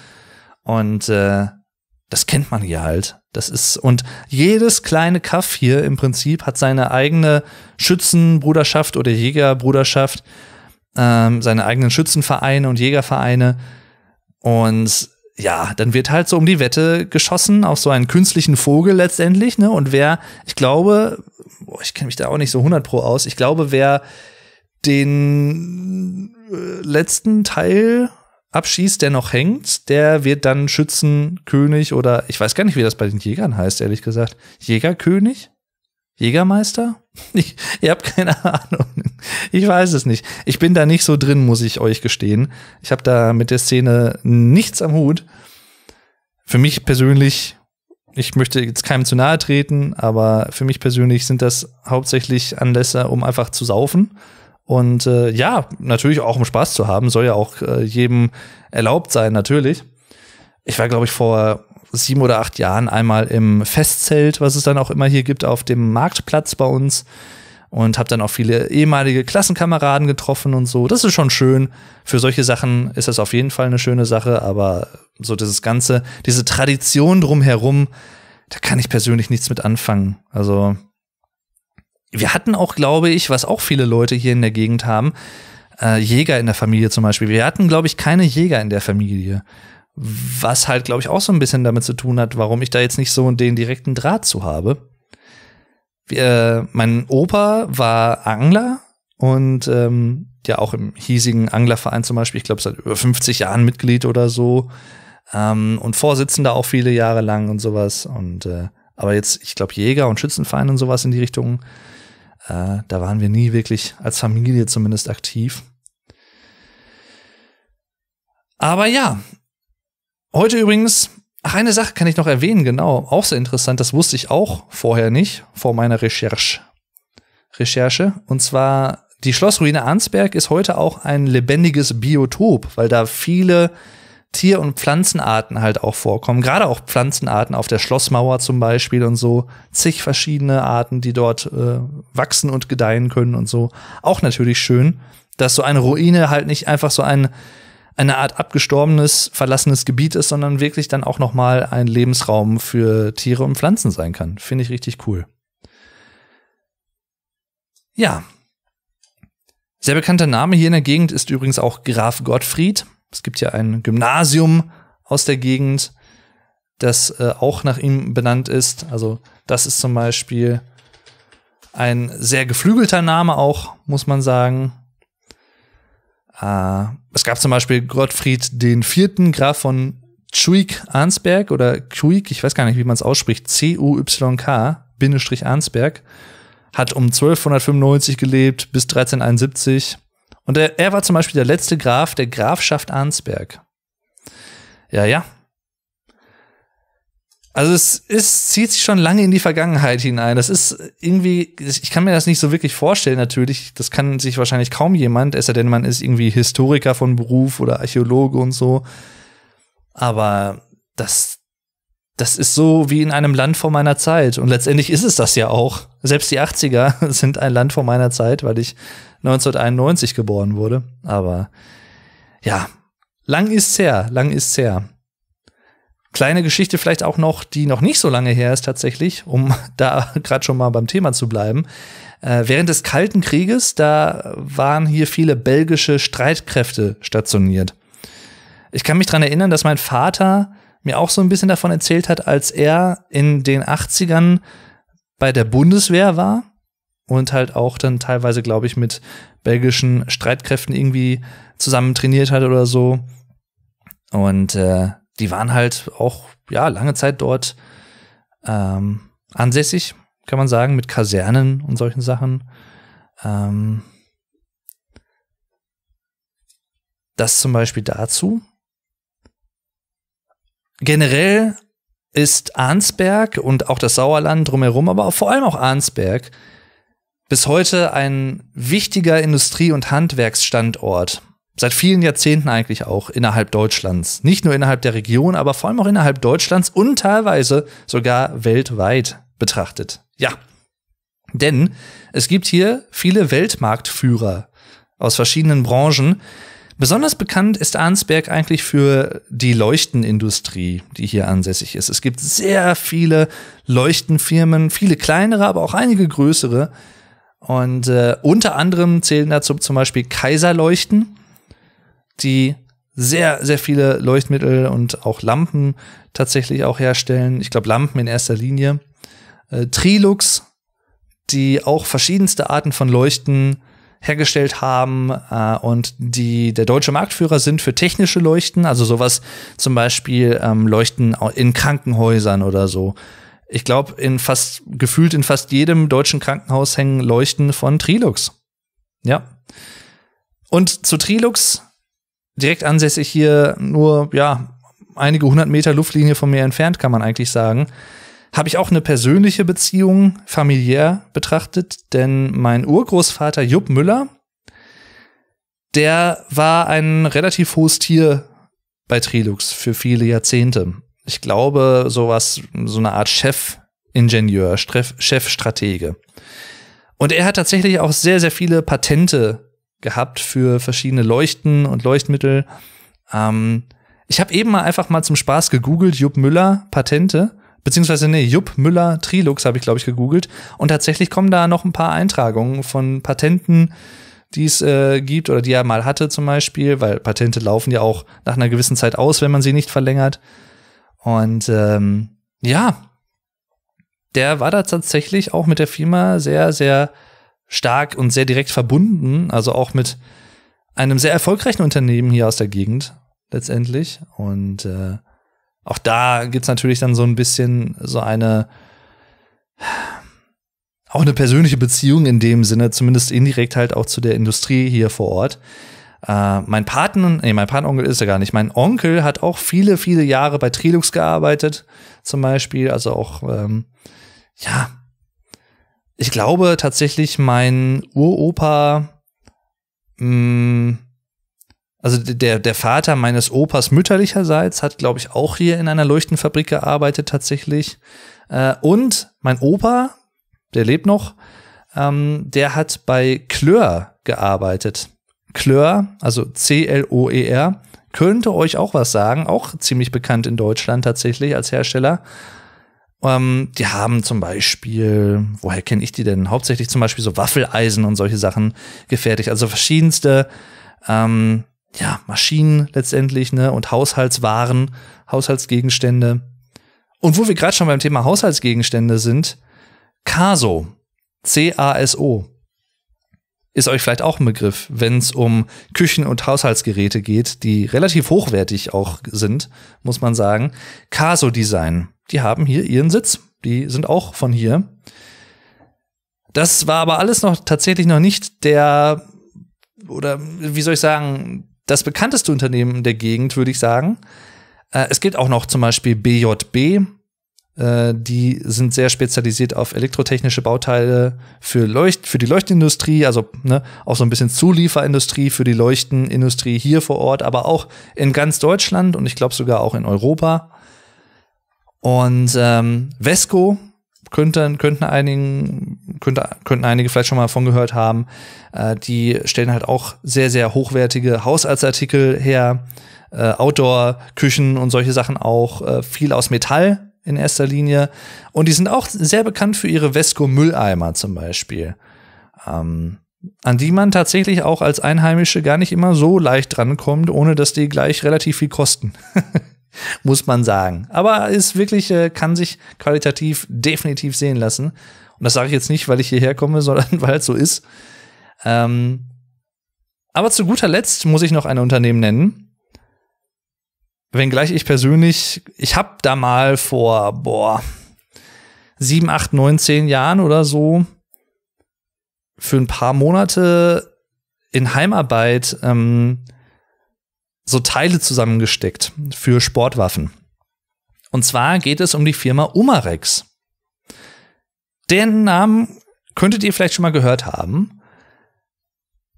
Und äh, das kennt man hier halt. Das ist, und jedes kleine Kaff hier im Prinzip hat seine eigene Schützenbruderschaft oder Jägerbruderschaft, ähm, seine eigenen Schützenvereine und Jägervereine. Und ja, dann wird halt so um die Wette geschossen auf so einen künstlichen Vogel letztendlich, ne? Und wer, ich glaube, boah, ich kenne mich da auch nicht so 100 pro aus, ich glaube, wer den äh, letzten Teil abschießt, der noch hängt, der wird dann Schützenkönig oder ich weiß gar nicht, wie das bei den Jägern heißt, ehrlich gesagt. Jägerkönig? Jägermeister? Ich, ihr habt keine Ahnung. Ich weiß es nicht. Ich bin da nicht so drin, muss ich euch gestehen. Ich habe da mit der Szene nichts am Hut. Für mich persönlich, ich möchte jetzt keinem zu nahe treten, aber für mich persönlich sind das hauptsächlich Anlässe, um einfach zu saufen. Und äh, ja, natürlich auch um Spaß zu haben, soll ja auch äh, jedem erlaubt sein, natürlich. Ich war, glaube ich, vor sieben oder acht Jahren einmal im Festzelt, was es dann auch immer hier gibt, auf dem Marktplatz bei uns. Und habe dann auch viele ehemalige Klassenkameraden getroffen und so. Das ist schon schön. Für solche Sachen ist das auf jeden Fall eine schöne Sache, aber so dieses Ganze, diese Tradition drumherum, da kann ich persönlich nichts mit anfangen. Also, wir hatten auch, glaube ich, was auch viele Leute hier in der Gegend haben, äh, Jäger in der Familie zum Beispiel. Wir hatten, glaube ich, keine Jäger in der Familie. Was halt, glaube ich, auch so ein bisschen damit zu tun hat, warum ich da jetzt nicht so den direkten Draht zu habe. Äh, mein Opa war Angler und ähm, ja auch im hiesigen Anglerverein zum Beispiel, ich glaube seit über 50 Jahren Mitglied oder so ähm, und Vorsitzender auch viele Jahre lang und sowas und äh, aber jetzt, ich glaube Jäger und Schützenverein und sowas in die Richtung, äh, da waren wir nie wirklich als Familie zumindest aktiv. Aber ja, Heute übrigens, ach, eine Sache kann ich noch erwähnen, genau, auch sehr interessant, das wusste ich auch vorher nicht, vor meiner Recherche. Recherche. Und zwar, die Schlossruine Arnsberg ist heute auch ein lebendiges Biotop, weil da viele Tier- und Pflanzenarten halt auch vorkommen. Gerade auch Pflanzenarten auf der Schlossmauer zum Beispiel und so. Zig verschiedene Arten, die dort äh, wachsen und gedeihen können und so. Auch natürlich schön, dass so eine Ruine halt nicht einfach so ein eine Art abgestorbenes, verlassenes Gebiet ist, sondern wirklich dann auch nochmal ein Lebensraum für Tiere und Pflanzen sein kann. Finde ich richtig cool. Ja. Sehr bekannter Name hier in der Gegend ist übrigens auch Graf Gottfried. Es gibt ja ein Gymnasium aus der Gegend, das äh, auch nach ihm benannt ist. Also das ist zum Beispiel ein sehr geflügelter Name auch, muss man sagen. Äh, es gab zum Beispiel Gottfried den vierten Graf von Chuik Arnsberg oder Chuik, ich weiß gar nicht, wie man es ausspricht, C-U-Y-K, Bindestrich Arnsberg, hat um 1295 gelebt bis 1371. Und er, er war zum Beispiel der letzte Graf der Grafschaft Arnsberg. Ja, ja, also es ist, zieht sich schon lange in die Vergangenheit hinein. Das ist irgendwie, ich kann mir das nicht so wirklich vorstellen, natürlich. Das kann sich wahrscheinlich kaum jemand, es sei denn, man ist irgendwie Historiker von Beruf oder Archäologe und so. Aber das, das ist so wie in einem Land vor meiner Zeit. Und letztendlich ist es das ja auch. Selbst die 80er sind ein Land vor meiner Zeit, weil ich 1991 geboren wurde. Aber ja, lang ist's her, lang ist's her. Kleine Geschichte vielleicht auch noch, die noch nicht so lange her ist tatsächlich, um da gerade schon mal beim Thema zu bleiben. Äh, während des Kalten Krieges, da waren hier viele belgische Streitkräfte stationiert. Ich kann mich dran erinnern, dass mein Vater mir auch so ein bisschen davon erzählt hat, als er in den 80ern bei der Bundeswehr war und halt auch dann teilweise, glaube ich, mit belgischen Streitkräften irgendwie zusammen trainiert hat oder so. Und äh, die waren halt auch ja lange Zeit dort ähm, ansässig, kann man sagen, mit Kasernen und solchen Sachen. Ähm, das zum Beispiel dazu. Generell ist Arnsberg und auch das Sauerland drumherum, aber vor allem auch Arnsberg bis heute ein wichtiger Industrie- und Handwerksstandort seit vielen Jahrzehnten eigentlich auch innerhalb Deutschlands. Nicht nur innerhalb der Region, aber vor allem auch innerhalb Deutschlands und teilweise sogar weltweit betrachtet. Ja. Denn es gibt hier viele Weltmarktführer aus verschiedenen Branchen. Besonders bekannt ist Arnsberg eigentlich für die Leuchtenindustrie, die hier ansässig ist. Es gibt sehr viele Leuchtenfirmen, viele kleinere, aber auch einige größere. Und äh, unter anderem zählen dazu zum Beispiel Kaiserleuchten, die sehr, sehr viele Leuchtmittel und auch Lampen tatsächlich auch herstellen. Ich glaube, Lampen in erster Linie. Äh, Trilux, die auch verschiedenste Arten von Leuchten hergestellt haben äh, und die der deutsche Marktführer sind für technische Leuchten, also sowas zum Beispiel ähm, Leuchten in Krankenhäusern oder so. Ich glaube, in fast gefühlt in fast jedem deutschen Krankenhaus hängen Leuchten von Trilux. Ja. Und zu Trilux direkt ansässig hier, nur ja, einige hundert Meter Luftlinie von mir entfernt, kann man eigentlich sagen. Habe ich auch eine persönliche Beziehung familiär betrachtet, denn mein Urgroßvater Jupp Müller, der war ein relativ hohes Tier bei Trilux für viele Jahrzehnte. Ich glaube, sowas, so eine Art Chefingenieur, Chefstratege. Und er hat tatsächlich auch sehr, sehr viele Patente gehabt für verschiedene Leuchten und Leuchtmittel. Ähm, ich habe eben mal einfach mal zum Spaß gegoogelt, Jupp Müller Patente, beziehungsweise nee, Jupp Müller Trilux habe ich, glaube ich, gegoogelt. Und tatsächlich kommen da noch ein paar Eintragungen von Patenten, die es äh, gibt oder die er mal hatte zum Beispiel, weil Patente laufen ja auch nach einer gewissen Zeit aus, wenn man sie nicht verlängert. Und ähm, ja, der war da tatsächlich auch mit der Firma sehr, sehr stark und sehr direkt verbunden, also auch mit einem sehr erfolgreichen Unternehmen hier aus der Gegend letztendlich. Und äh, auch da gibt's natürlich dann so ein bisschen so eine auch eine persönliche Beziehung in dem Sinne, zumindest indirekt halt auch zu der Industrie hier vor Ort. Äh, mein Partner, nee, mein Partneronkel ist er gar nicht. Mein Onkel hat auch viele, viele Jahre bei Trilux gearbeitet, zum Beispiel. Also auch, ähm, ja, ich glaube tatsächlich, mein Uropa, mh, mm, also der, der Vater meines Opas mütterlicherseits hat, glaube ich, auch hier in einer Leuchtenfabrik gearbeitet tatsächlich. Äh, und mein Opa, der lebt noch, ähm, der hat bei Klör gearbeitet. Klör, also C-L-O-E-R, könnte euch auch was sagen, auch ziemlich bekannt in Deutschland tatsächlich als Hersteller. Ähm, die haben zum Beispiel, woher kenne ich die denn? Hauptsächlich zum Beispiel so Waffeleisen und solche Sachen gefertigt. Also verschiedenste ähm, ja, Maschinen letztendlich, ne? Und Haushaltswaren, Haushaltsgegenstände. Und wo wir gerade schon beim Thema Haushaltsgegenstände sind, Caso, C-A-S-O, ist euch vielleicht auch ein Begriff, wenn es um Küchen- und Haushaltsgeräte geht, die relativ hochwertig auch sind, muss man sagen. Caso Design die haben hier ihren Sitz. Die sind auch von hier. Das war aber alles noch tatsächlich noch nicht der, oder wie soll ich sagen, das bekannteste Unternehmen der Gegend, würde ich sagen. Äh, es gibt auch noch zum Beispiel BJB. Äh, die sind sehr spezialisiert auf elektrotechnische Bauteile für, Leucht für die Leuchtindustrie, also ne, auch so ein bisschen Zulieferindustrie für die Leuchtenindustrie hier vor Ort, aber auch in ganz Deutschland und ich glaube sogar auch in Europa. Und ähm, Vesco könnten, könnten einigen, könnte, könnten einige vielleicht schon mal davon gehört haben. Äh, die stellen halt auch sehr, sehr hochwertige Hausarztartikel her, äh, Outdoor-Küchen und solche Sachen auch, äh, viel aus Metall in erster Linie. Und die sind auch sehr bekannt für ihre Vesco-Mülleimer zum Beispiel. Ähm, an die man tatsächlich auch als Einheimische gar nicht immer so leicht drankommt, ohne dass die gleich relativ viel kosten. muss man sagen. Aber ist wirklich, äh, kann sich qualitativ definitiv sehen lassen. Und das sage ich jetzt nicht, weil ich hierher komme, sondern weil es so ist. Ähm, aber zu guter Letzt muss ich noch ein Unternehmen nennen. Wenngleich ich persönlich, ich habe da mal vor, boah, sieben, acht, neun, zehn Jahren oder so für ein paar Monate in Heimarbeit ähm, so Teile zusammengesteckt für Sportwaffen. Und zwar geht es um die Firma Umarex. Den Namen könntet ihr vielleicht schon mal gehört haben.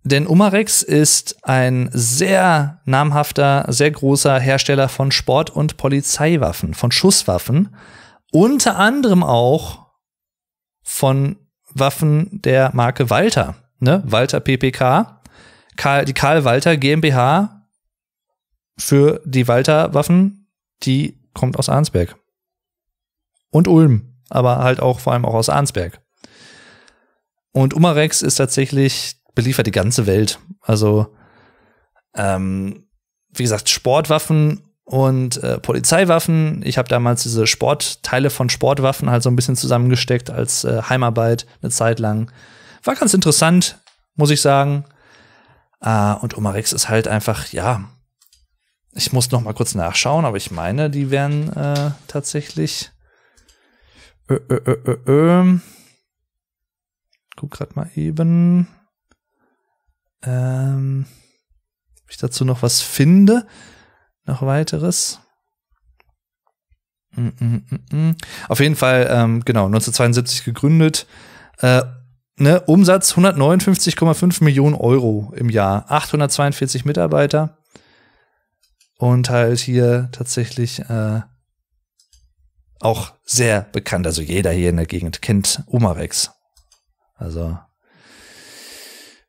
Denn Umarex ist ein sehr namhafter, sehr großer Hersteller von Sport- und Polizeiwaffen, von Schusswaffen, unter anderem auch von Waffen der Marke Walter, ne? Walter PPK, Karl, die Karl Walter GmbH für die Walter-Waffen, die kommt aus Arnsberg. Und Ulm, aber halt auch vor allem auch aus Arnsberg. Und Umarex ist tatsächlich, beliefert die ganze Welt. Also, ähm, wie gesagt, Sportwaffen und äh, Polizeiwaffen. Ich habe damals diese Sportteile von Sportwaffen halt so ein bisschen zusammengesteckt als äh, Heimarbeit eine Zeit lang. War ganz interessant, muss ich sagen. Äh, und Umarex ist halt einfach, ja, ich muss noch mal kurz nachschauen, aber ich meine, die wären äh, tatsächlich. Ö, ö, ö, ö, Guck grad mal eben. Ähm, ob ich dazu noch was finde. Noch weiteres. Mm -mm -mm. mm. Auf jeden Fall, ähm, genau, 1972 gegründet. Äh, ne, Umsatz 159,5 Millionen Euro im Jahr. 842 Mitarbeiter und halt hier tatsächlich äh, auch sehr bekannt. Also jeder hier in der Gegend kennt Umarex. Also,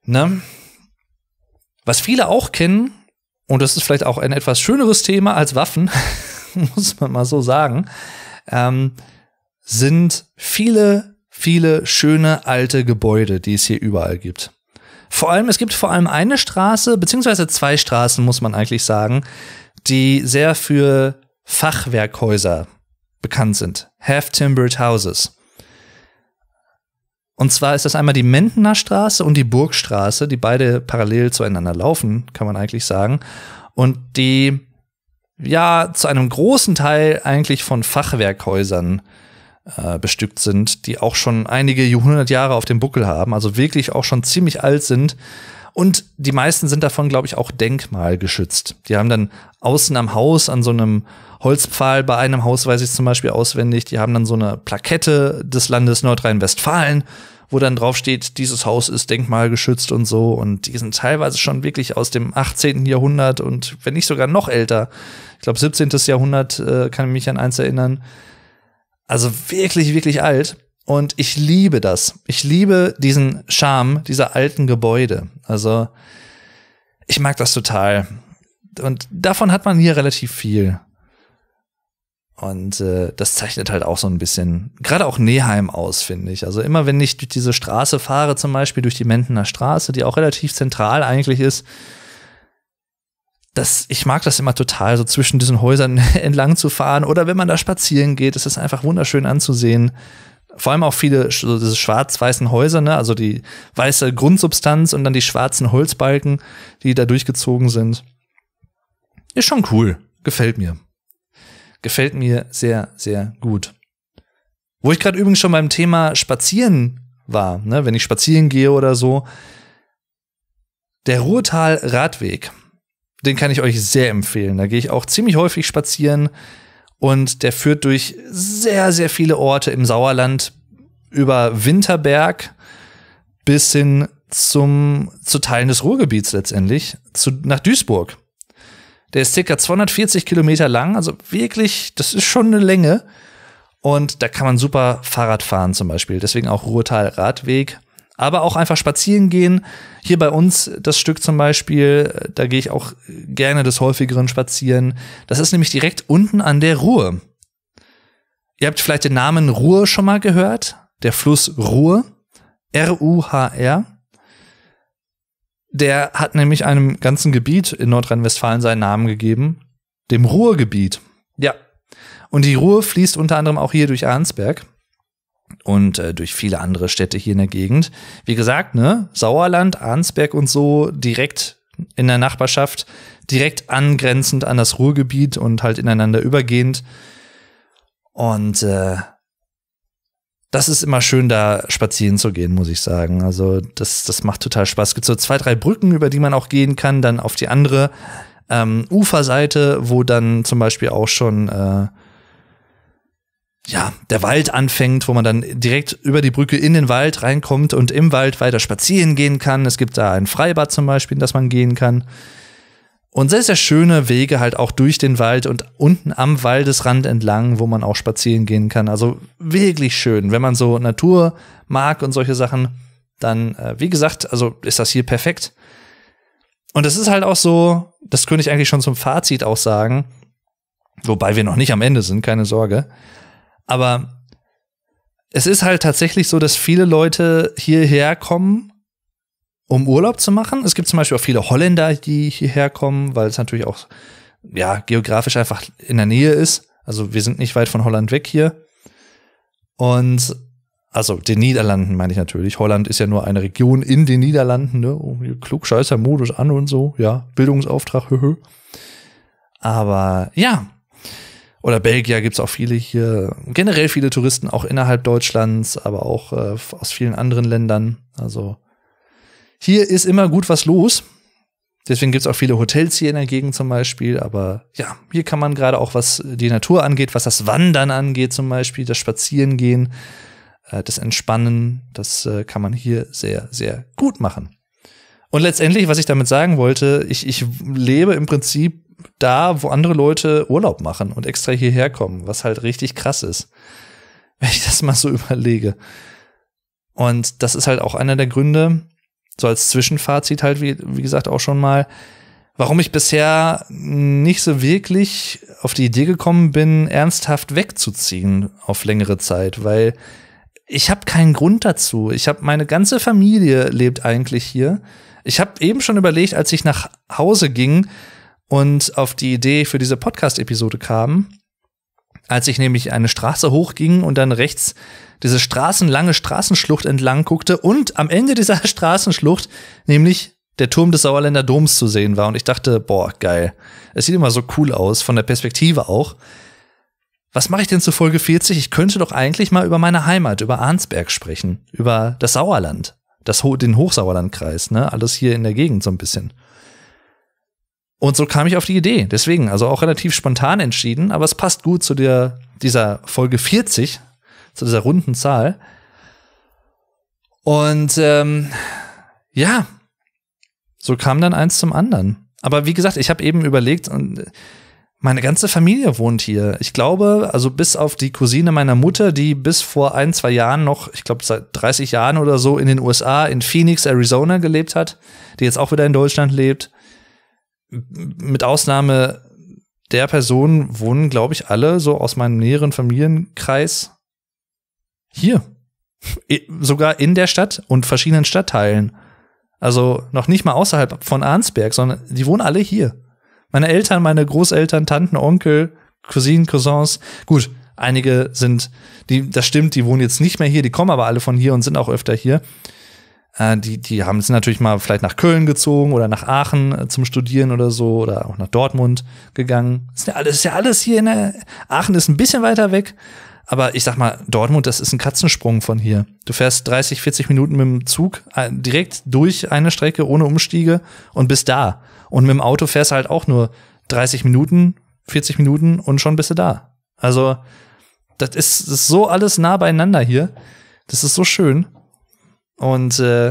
ne? Was viele auch kennen, und das ist vielleicht auch ein etwas schöneres Thema als Waffen, muss man mal so sagen, ähm, sind viele, viele schöne alte Gebäude, die es hier überall gibt. Vor allem, es gibt vor allem eine Straße, beziehungsweise zwei Straßen, muss man eigentlich sagen, die sehr für Fachwerkhäuser bekannt sind. Half-Timbered Houses. Und zwar ist das einmal die Mentener Straße und die Burgstraße, die beide parallel zueinander laufen, kann man eigentlich sagen. Und die ja zu einem großen Teil eigentlich von Fachwerkhäusern äh, bestückt sind, die auch schon einige hundert Jahre auf dem Buckel haben, also wirklich auch schon ziemlich alt sind und die meisten sind davon, glaube ich, auch denkmalgeschützt. Die haben dann außen am Haus an so einem Holzpfahl, bei einem Haus weiß ich zum Beispiel auswendig, die haben dann so eine Plakette des Landes Nordrhein-Westfalen, wo dann drauf steht, dieses Haus ist denkmalgeschützt und so. Und die sind teilweise schon wirklich aus dem 18. Jahrhundert und wenn nicht sogar noch älter. Ich glaube, 17. Jahrhundert äh, kann ich mich an eins erinnern. Also wirklich, wirklich alt. Und ich liebe das. Ich liebe diesen Charme dieser alten Gebäude. Also ich mag das total. Und davon hat man hier relativ viel. Und äh, das zeichnet halt auch so ein bisschen, gerade auch Neheim aus, finde ich. Also immer wenn ich durch diese Straße fahre, zum Beispiel durch die Mentener Straße, die auch relativ zentral eigentlich ist, das, ich mag das immer total, so zwischen diesen Häusern entlang zu fahren. Oder wenn man da spazieren geht, ist es einfach wunderschön anzusehen, vor allem auch viele so diese schwarz-weißen Häuser, ne? also die weiße Grundsubstanz und dann die schwarzen Holzbalken, die da durchgezogen sind. Ist schon cool. Gefällt mir. Gefällt mir sehr, sehr gut. Wo ich gerade übrigens schon beim Thema Spazieren war, ne? wenn ich spazieren gehe oder so, der Ruhrtal Radweg, den kann ich euch sehr empfehlen. Da gehe ich auch ziemlich häufig spazieren. Und der führt durch sehr, sehr viele Orte im Sauerland über Winterberg bis hin zum, zu Teilen des Ruhrgebiets letztendlich, zu, nach Duisburg. Der ist circa 240 Kilometer lang, also wirklich, das ist schon eine Länge. Und da kann man super Fahrrad fahren zum Beispiel. Deswegen auch Ruhrtal Radweg aber auch einfach spazieren gehen. Hier bei uns das Stück zum Beispiel, da gehe ich auch gerne des häufigeren spazieren. Das ist nämlich direkt unten an der Ruhr. Ihr habt vielleicht den Namen Ruhr schon mal gehört. Der Fluss Ruhr. R-U-H-R. Der hat nämlich einem ganzen Gebiet in Nordrhein-Westfalen seinen Namen gegeben. Dem Ruhrgebiet. Ja. Und die Ruhr fließt unter anderem auch hier durch Arnsberg und äh, durch viele andere Städte hier in der Gegend. Wie gesagt, ne, Sauerland, Arnsberg und so direkt in der Nachbarschaft, direkt angrenzend an das Ruhrgebiet und halt ineinander übergehend. Und äh, das ist immer schön, da spazieren zu gehen, muss ich sagen. Also das, das macht total Spaß. Es gibt so zwei, drei Brücken, über die man auch gehen kann, dann auf die andere ähm, Uferseite, wo dann zum Beispiel auch schon äh, ja, der Wald anfängt, wo man dann direkt über die Brücke in den Wald reinkommt und im Wald weiter spazieren gehen kann. Es gibt da ein Freibad zum Beispiel, in das man gehen kann. Und sehr, sehr schöne Wege halt auch durch den Wald und unten am Waldesrand entlang, wo man auch spazieren gehen kann. Also wirklich schön. Wenn man so Natur mag und solche Sachen, dann, äh, wie gesagt, also ist das hier perfekt. Und es ist halt auch so, das könnte ich eigentlich schon zum Fazit auch sagen, wobei wir noch nicht am Ende sind, keine Sorge. Aber es ist halt tatsächlich so, dass viele Leute hierher kommen, um Urlaub zu machen. Es gibt zum Beispiel auch viele Holländer, die hierher kommen, weil es natürlich auch ja, geografisch einfach in der Nähe ist. Also wir sind nicht weit von Holland weg hier. Und also den Niederlanden meine ich natürlich. Holland ist ja nur eine Region in den Niederlanden, ne? Oh, Klugscheißer Modus an und so, ja, Bildungsauftrag, höhö. Aber ja, oder Belgier gibt es auch viele hier, generell viele Touristen, auch innerhalb Deutschlands, aber auch äh, aus vielen anderen Ländern. Also hier ist immer gut was los. Deswegen gibt es auch viele Hotels hier in der Gegend zum Beispiel. Aber ja, hier kann man gerade auch, was die Natur angeht, was das Wandern angeht zum Beispiel, das Spazierengehen, äh, das Entspannen, das äh, kann man hier sehr, sehr gut machen. Und letztendlich, was ich damit sagen wollte, ich, ich lebe im Prinzip da, wo andere Leute Urlaub machen und extra hierher kommen, was halt richtig krass ist, wenn ich das mal so überlege. Und das ist halt auch einer der Gründe, so als Zwischenfazit halt, wie, wie gesagt, auch schon mal, warum ich bisher nicht so wirklich auf die Idee gekommen bin, ernsthaft wegzuziehen auf längere Zeit, weil ich habe keinen Grund dazu. Ich habe meine ganze Familie lebt eigentlich hier. Ich habe eben schon überlegt, als ich nach Hause ging, und auf die Idee für diese Podcast-Episode kam, als ich nämlich eine Straße hochging und dann rechts diese straßenlange Straßenschlucht entlang guckte und am Ende dieser Straßenschlucht nämlich der Turm des Sauerländer Doms zu sehen war. Und ich dachte, boah, geil. Es sieht immer so cool aus, von der Perspektive auch. Was mache ich denn zu Folge 40? Ich könnte doch eigentlich mal über meine Heimat, über Arnsberg sprechen, über das Sauerland, das, den Hochsauerlandkreis, ne? Alles hier in der Gegend so ein bisschen. Und so kam ich auf die Idee. Deswegen, also auch relativ spontan entschieden, aber es passt gut zu der, dieser Folge 40, zu dieser runden Zahl. Und ähm, ja, so kam dann eins zum anderen. Aber wie gesagt, ich habe eben überlegt und äh, meine ganze Familie wohnt hier. Ich glaube, also bis auf die Cousine meiner Mutter, die bis vor ein, zwei Jahren noch, ich glaube seit 30 Jahren oder so in den USA, in Phoenix, Arizona gelebt hat, die jetzt auch wieder in Deutschland lebt mit Ausnahme der Person wohnen, glaube ich, alle so aus meinem näheren Familienkreis hier. Sogar in der Stadt und verschiedenen Stadtteilen. Also noch nicht mal außerhalb von Arnsberg, sondern die wohnen alle hier. Meine Eltern, meine Großeltern, Tanten, Onkel, Cousinen, Cousins. Gut, einige sind, die, das stimmt, die wohnen jetzt nicht mehr hier, die kommen aber alle von hier und sind auch öfter hier. Äh, die, die haben sind natürlich mal vielleicht nach Köln gezogen oder nach Aachen äh, zum Studieren oder so oder auch nach Dortmund gegangen. Das ist ja alles, ist ja alles hier in der, Aachen ist ein bisschen weiter weg. Aber ich sag mal, Dortmund, das ist ein Katzensprung von hier. Du fährst 30, 40 Minuten mit dem Zug äh, direkt durch eine Strecke ohne Umstiege und bist da. Und mit dem Auto fährst du halt auch nur 30 Minuten, 40 Minuten und schon bist du da. Also, das ist, das ist so alles nah beieinander hier. Das ist so schön. Und äh,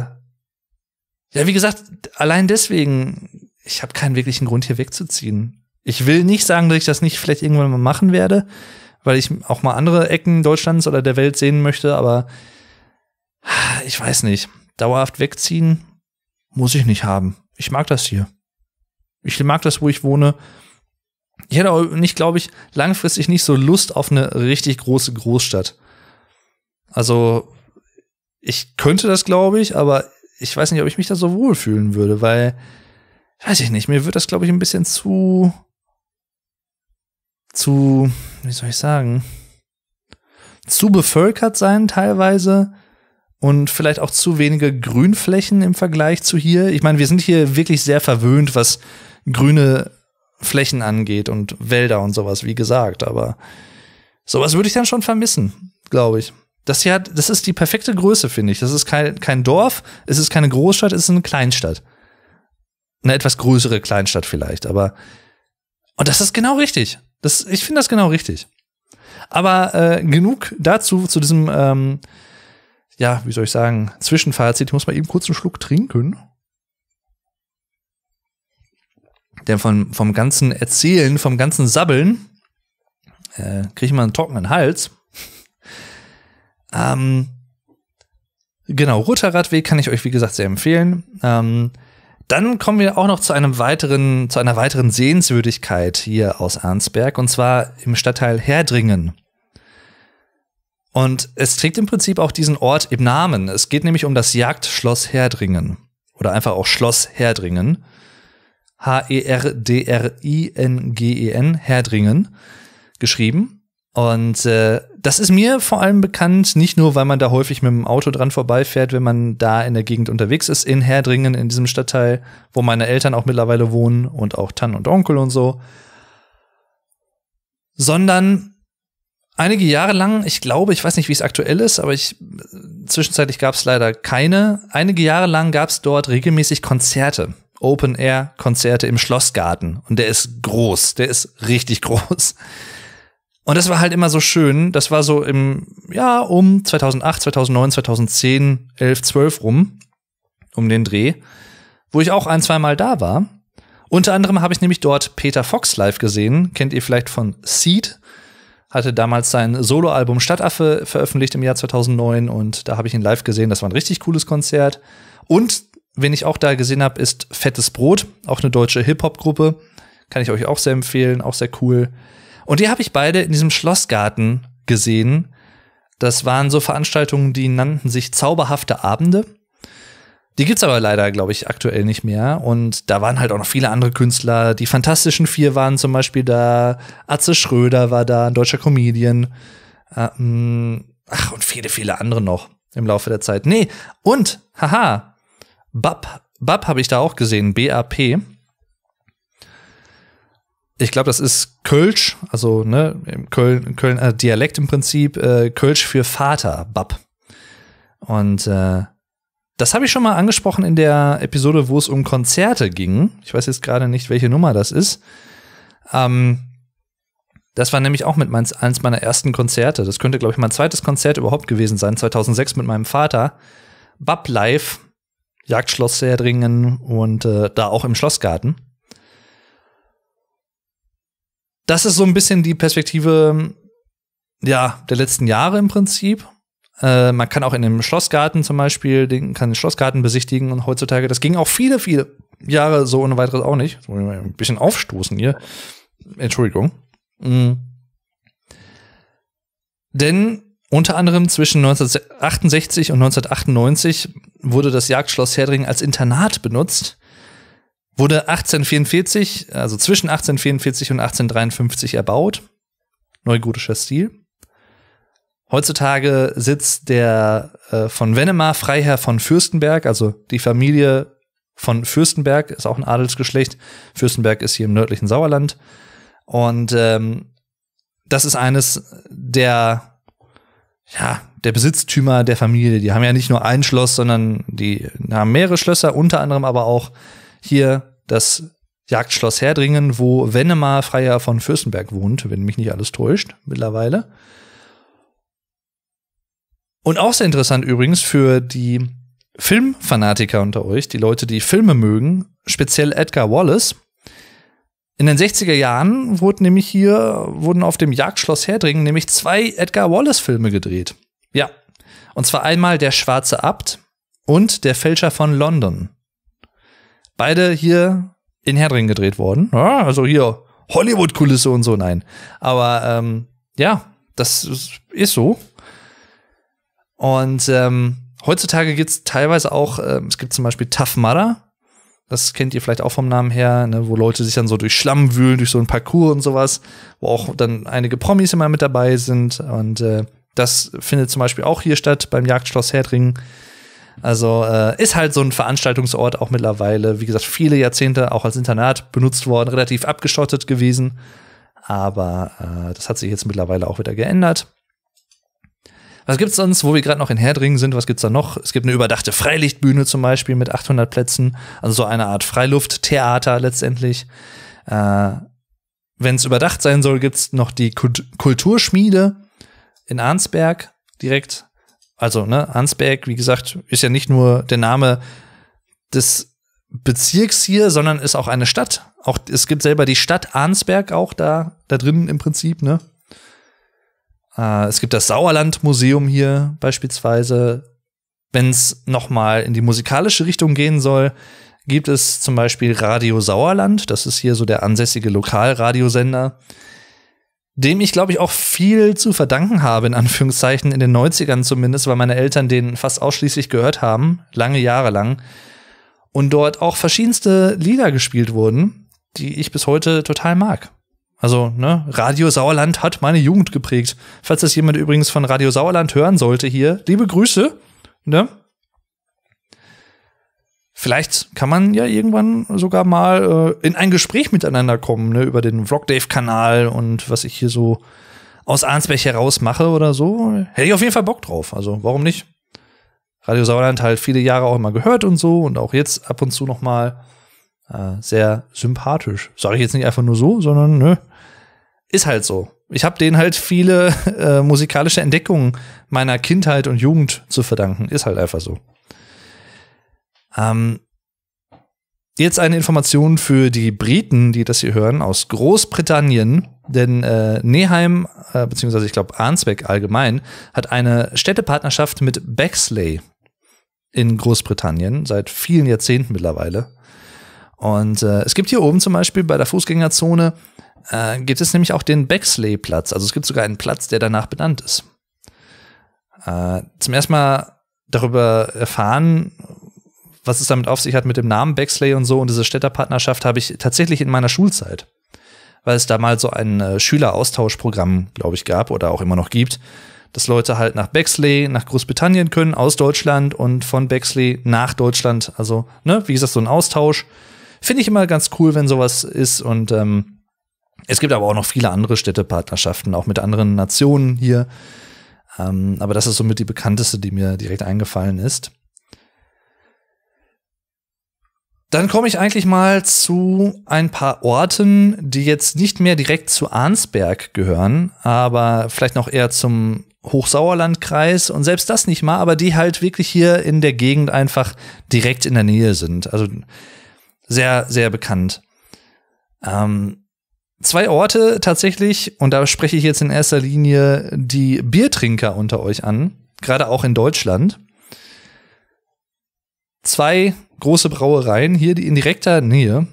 ja, wie gesagt, allein deswegen, ich habe keinen wirklichen Grund, hier wegzuziehen. Ich will nicht sagen, dass ich das nicht vielleicht irgendwann mal machen werde, weil ich auch mal andere Ecken Deutschlands oder der Welt sehen möchte, aber ich weiß nicht. Dauerhaft wegziehen muss ich nicht haben. Ich mag das hier. Ich mag das, wo ich wohne. Ich hätte auch nicht, glaube ich, langfristig nicht so Lust auf eine richtig große Großstadt. Also ich könnte das, glaube ich, aber ich weiß nicht, ob ich mich da so wohlfühlen würde, weil, weiß ich nicht, mir wird das, glaube ich, ein bisschen zu, zu, wie soll ich sagen, zu bevölkert sein teilweise und vielleicht auch zu wenige Grünflächen im Vergleich zu hier. Ich meine, wir sind hier wirklich sehr verwöhnt, was grüne Flächen angeht und Wälder und sowas, wie gesagt, aber sowas würde ich dann schon vermissen, glaube ich. Das, hier das ist die perfekte Größe, finde ich. Das ist kein, kein Dorf, es ist keine Großstadt, es ist eine Kleinstadt. Eine etwas größere Kleinstadt vielleicht, aber. Und das ist genau richtig. Das, ich finde das genau richtig. Aber äh, genug dazu, zu diesem, ähm, ja, wie soll ich sagen, Zwischenfazit. Ich muss mal eben kurz einen Schluck trinken. Denn vom, vom ganzen Erzählen, vom ganzen Sabbeln äh, kriege ich mal einen trockenen Hals. Ähm, genau, Roter Radweg kann ich euch, wie gesagt, sehr empfehlen. Ähm, dann kommen wir auch noch zu einem weiteren, zu einer weiteren Sehenswürdigkeit hier aus Arnsberg, und zwar im Stadtteil Herdringen. Und es trägt im Prinzip auch diesen Ort im Namen. Es geht nämlich um das Jagdschloss Herdringen. Oder einfach auch Schloss Herdringen. H-E-R-D-R-I-N-G-E-N, e Herdringen, geschrieben. Und äh, das ist mir vor allem bekannt, nicht nur, weil man da häufig mit dem Auto dran vorbeifährt, wenn man da in der Gegend unterwegs ist, in Herdringen, in diesem Stadtteil, wo meine Eltern auch mittlerweile wohnen und auch Tan und Onkel und so, sondern einige Jahre lang, ich glaube, ich weiß nicht, wie es aktuell ist, aber ich zwischenzeitlich gab es leider keine. Einige Jahre lang gab es dort regelmäßig Konzerte, Open Air Konzerte im Schlossgarten und der ist groß, der ist richtig groß. Und das war halt immer so schön. Das war so im, ja, um 2008, 2009, 2010, 11, 12 rum, um den Dreh, wo ich auch ein, zweimal da war. Unter anderem habe ich nämlich dort Peter Fox live gesehen. Kennt ihr vielleicht von Seed? Hatte damals sein Soloalbum Stadtaffe veröffentlicht im Jahr 2009 und da habe ich ihn live gesehen. Das war ein richtig cooles Konzert. Und wen ich auch da gesehen habe, ist Fettes Brot, auch eine deutsche Hip-Hop-Gruppe. Kann ich euch auch sehr empfehlen, auch sehr cool. Und die habe ich beide in diesem Schlossgarten gesehen. Das waren so Veranstaltungen, die nannten sich Zauberhafte Abende. Die gibt es aber leider, glaube ich, aktuell nicht mehr. Und da waren halt auch noch viele andere Künstler. Die Fantastischen Vier waren zum Beispiel da. Atze Schröder war da, ein deutscher Comedian. Ähm, ach, und viele, viele andere noch im Laufe der Zeit. Nee, und, haha, Bab, Bab habe ich da auch gesehen, BAP ich glaube, das ist Kölsch, also ne, im Köln, Köln äh, Dialekt im Prinzip, äh, Kölsch für Vater, Bab. Und äh, das habe ich schon mal angesprochen in der Episode, wo es um Konzerte ging. Ich weiß jetzt gerade nicht, welche Nummer das ist. Ähm, das war nämlich auch mit meins, eines meiner ersten Konzerte. Das könnte, glaube ich, mein zweites Konzert überhaupt gewesen sein, 2006 mit meinem Vater. Bab Live, Jagdschloss Serdringen und äh, da auch im Schlossgarten das ist so ein bisschen die Perspektive ja, der letzten Jahre im Prinzip. Äh, man kann auch in dem Schlossgarten zum Beispiel, den, kann den Schlossgarten besichtigen und heutzutage, das ging auch viele, viele Jahre so ohne weiteres auch nicht. Ein bisschen aufstoßen hier. Entschuldigung. Mhm. Denn unter anderem zwischen 1968 und 1998 wurde das Jagdschloss Herdringen als Internat benutzt Wurde 1844, also zwischen 1844 und 1853 erbaut. Neugotischer Stil. Heutzutage sitzt der äh, von Wennemar Freiherr von Fürstenberg, also die Familie von Fürstenberg, ist auch ein Adelsgeschlecht. Fürstenberg ist hier im nördlichen Sauerland. Und ähm, das ist eines der, ja, der Besitztümer der Familie. Die haben ja nicht nur ein Schloss, sondern die haben mehrere Schlösser, unter anderem aber auch hier das Jagdschloss Herdringen, wo Wennemar Freier von Fürstenberg wohnt, wenn mich nicht alles täuscht, mittlerweile. Und auch sehr interessant übrigens für die Filmfanatiker unter euch, die Leute, die Filme mögen, speziell Edgar Wallace. In den 60er Jahren wurden nämlich hier, wurden auf dem Jagdschloss Herdringen nämlich zwei Edgar Wallace-Filme gedreht. Ja. Und zwar einmal Der Schwarze Abt und Der Fälscher von London beide hier in Herdringen gedreht worden. Ja, also hier Hollywood-Kulisse und so, nein. Aber ähm, ja, das ist, so. Und ähm, heutzutage gibt es teilweise auch, äh, es gibt zum Beispiel Tough Mudder. Das kennt ihr vielleicht auch vom Namen her, ne, wo Leute sich dann so durch Schlamm wühlen, durch so ein Parcours und sowas, wo auch dann einige Promis immer mit dabei sind. Und äh, das findet zum Beispiel auch hier statt beim Jagdschloss Herdringen. Also äh, ist halt so ein Veranstaltungsort auch mittlerweile, wie gesagt, viele Jahrzehnte auch als Internat benutzt worden, relativ abgeschottet gewesen. Aber äh, das hat sich jetzt mittlerweile auch wieder geändert. Was gibt's sonst, wo wir gerade noch in Herdringen sind? Was gibt's da noch? Es gibt eine überdachte Freilichtbühne zum Beispiel mit 800 Plätzen, also so eine Art Freilufttheater letztendlich. Äh, Wenn es überdacht sein soll, gibt's noch die Kult Kulturschmiede in Arnsberg direkt also, ne, Ansberg, wie gesagt, ist ja nicht nur der Name des Bezirks hier, sondern ist auch eine Stadt. Auch es gibt selber die Stadt Arnsberg auch da, da drin im Prinzip, ne? Äh, es gibt das Sauerlandmuseum hier beispielsweise. Wenn es nochmal in die musikalische Richtung gehen soll, gibt es zum Beispiel Radio Sauerland. Das ist hier so der ansässige Lokalradiosender dem ich, glaube ich, auch viel zu verdanken habe, in Anführungszeichen, in den 90ern zumindest, weil meine Eltern den fast ausschließlich gehört haben, lange Jahre lang. Und dort auch verschiedenste Lieder gespielt wurden, die ich bis heute total mag. Also, ne, Radio Sauerland hat meine Jugend geprägt. Falls das jemand übrigens von Radio Sauerland hören sollte hier, liebe Grüße, ne? Vielleicht kann man ja irgendwann sogar mal äh, in ein Gespräch miteinander kommen, ne, über den Vlogdave-Kanal und was ich hier so aus Arnsberg heraus mache oder so. Hätte ich auf jeden Fall Bock drauf. Also, warum nicht? Radio Sauerland halt viele Jahre auch immer gehört und so und auch jetzt ab und zu noch mal äh, sehr sympathisch. Sage ich jetzt nicht einfach nur so, sondern nö, ne, ist halt so. Ich habe denen halt viele äh, musikalische Entdeckungen meiner Kindheit und Jugend zu verdanken. Ist halt einfach so. Ähm, jetzt eine Information für die Briten, die das hier hören, aus Großbritannien. Denn äh, Neheim, äh, beziehungsweise ich glaube Arnsbeck allgemein, hat eine Städtepartnerschaft mit Bexley in Großbritannien seit vielen Jahrzehnten mittlerweile. Und äh, es gibt hier oben zum Beispiel bei der Fußgängerzone äh, gibt es nämlich auch den Bexley-Platz. Also es gibt sogar einen Platz, der danach benannt ist. Äh, zum ersten Mal darüber erfahren was es damit auf sich hat mit dem Namen Bexley und so und diese Städterpartnerschaft habe ich tatsächlich in meiner Schulzeit, weil es da mal so ein äh, Schüleraustauschprogramm, glaube ich, gab oder auch immer noch gibt, dass Leute halt nach Bexley, nach Großbritannien können, aus Deutschland und von Bexley nach Deutschland. Also, ne, wie ist das so ein Austausch. Finde ich immer ganz cool, wenn sowas ist. Und ähm, es gibt aber auch noch viele andere Städtepartnerschaften, auch mit anderen Nationen hier. Ähm, aber das ist somit die bekannteste, die mir direkt eingefallen ist. Dann komme ich eigentlich mal zu ein paar Orten, die jetzt nicht mehr direkt zu Arnsberg gehören, aber vielleicht noch eher zum Hochsauerlandkreis und selbst das nicht mal, aber die halt wirklich hier in der Gegend einfach direkt in der Nähe sind. Also sehr, sehr bekannt. Ähm, zwei Orte tatsächlich, und da spreche ich jetzt in erster Linie die Biertrinker unter euch an, gerade auch in Deutschland zwei große Brauereien hier in direkter Nähe.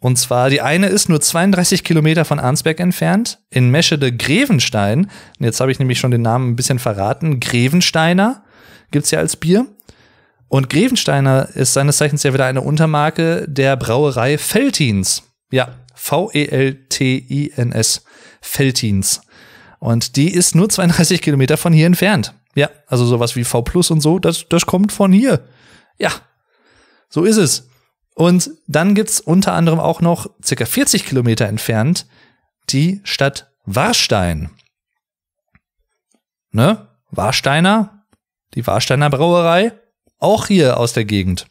Und zwar, die eine ist nur 32 Kilometer von Arnsberg entfernt, in Meschede-Grevenstein. Und jetzt habe ich nämlich schon den Namen ein bisschen verraten. Grevensteiner gibt es ja als Bier. Und Grevensteiner ist seines Zeichens ja wieder eine Untermarke der Brauerei Feltins. Ja, V-E-L-T-I-N-S. Feltins. Und die ist nur 32 Kilometer von hier entfernt. Ja, also sowas wie V Plus und so, das, das kommt von hier. Ja, so ist es. Und dann gibt es unter anderem auch noch circa 40 Kilometer entfernt die Stadt Warstein. Ne? Warsteiner, die Warsteiner Brauerei, auch hier aus der Gegend.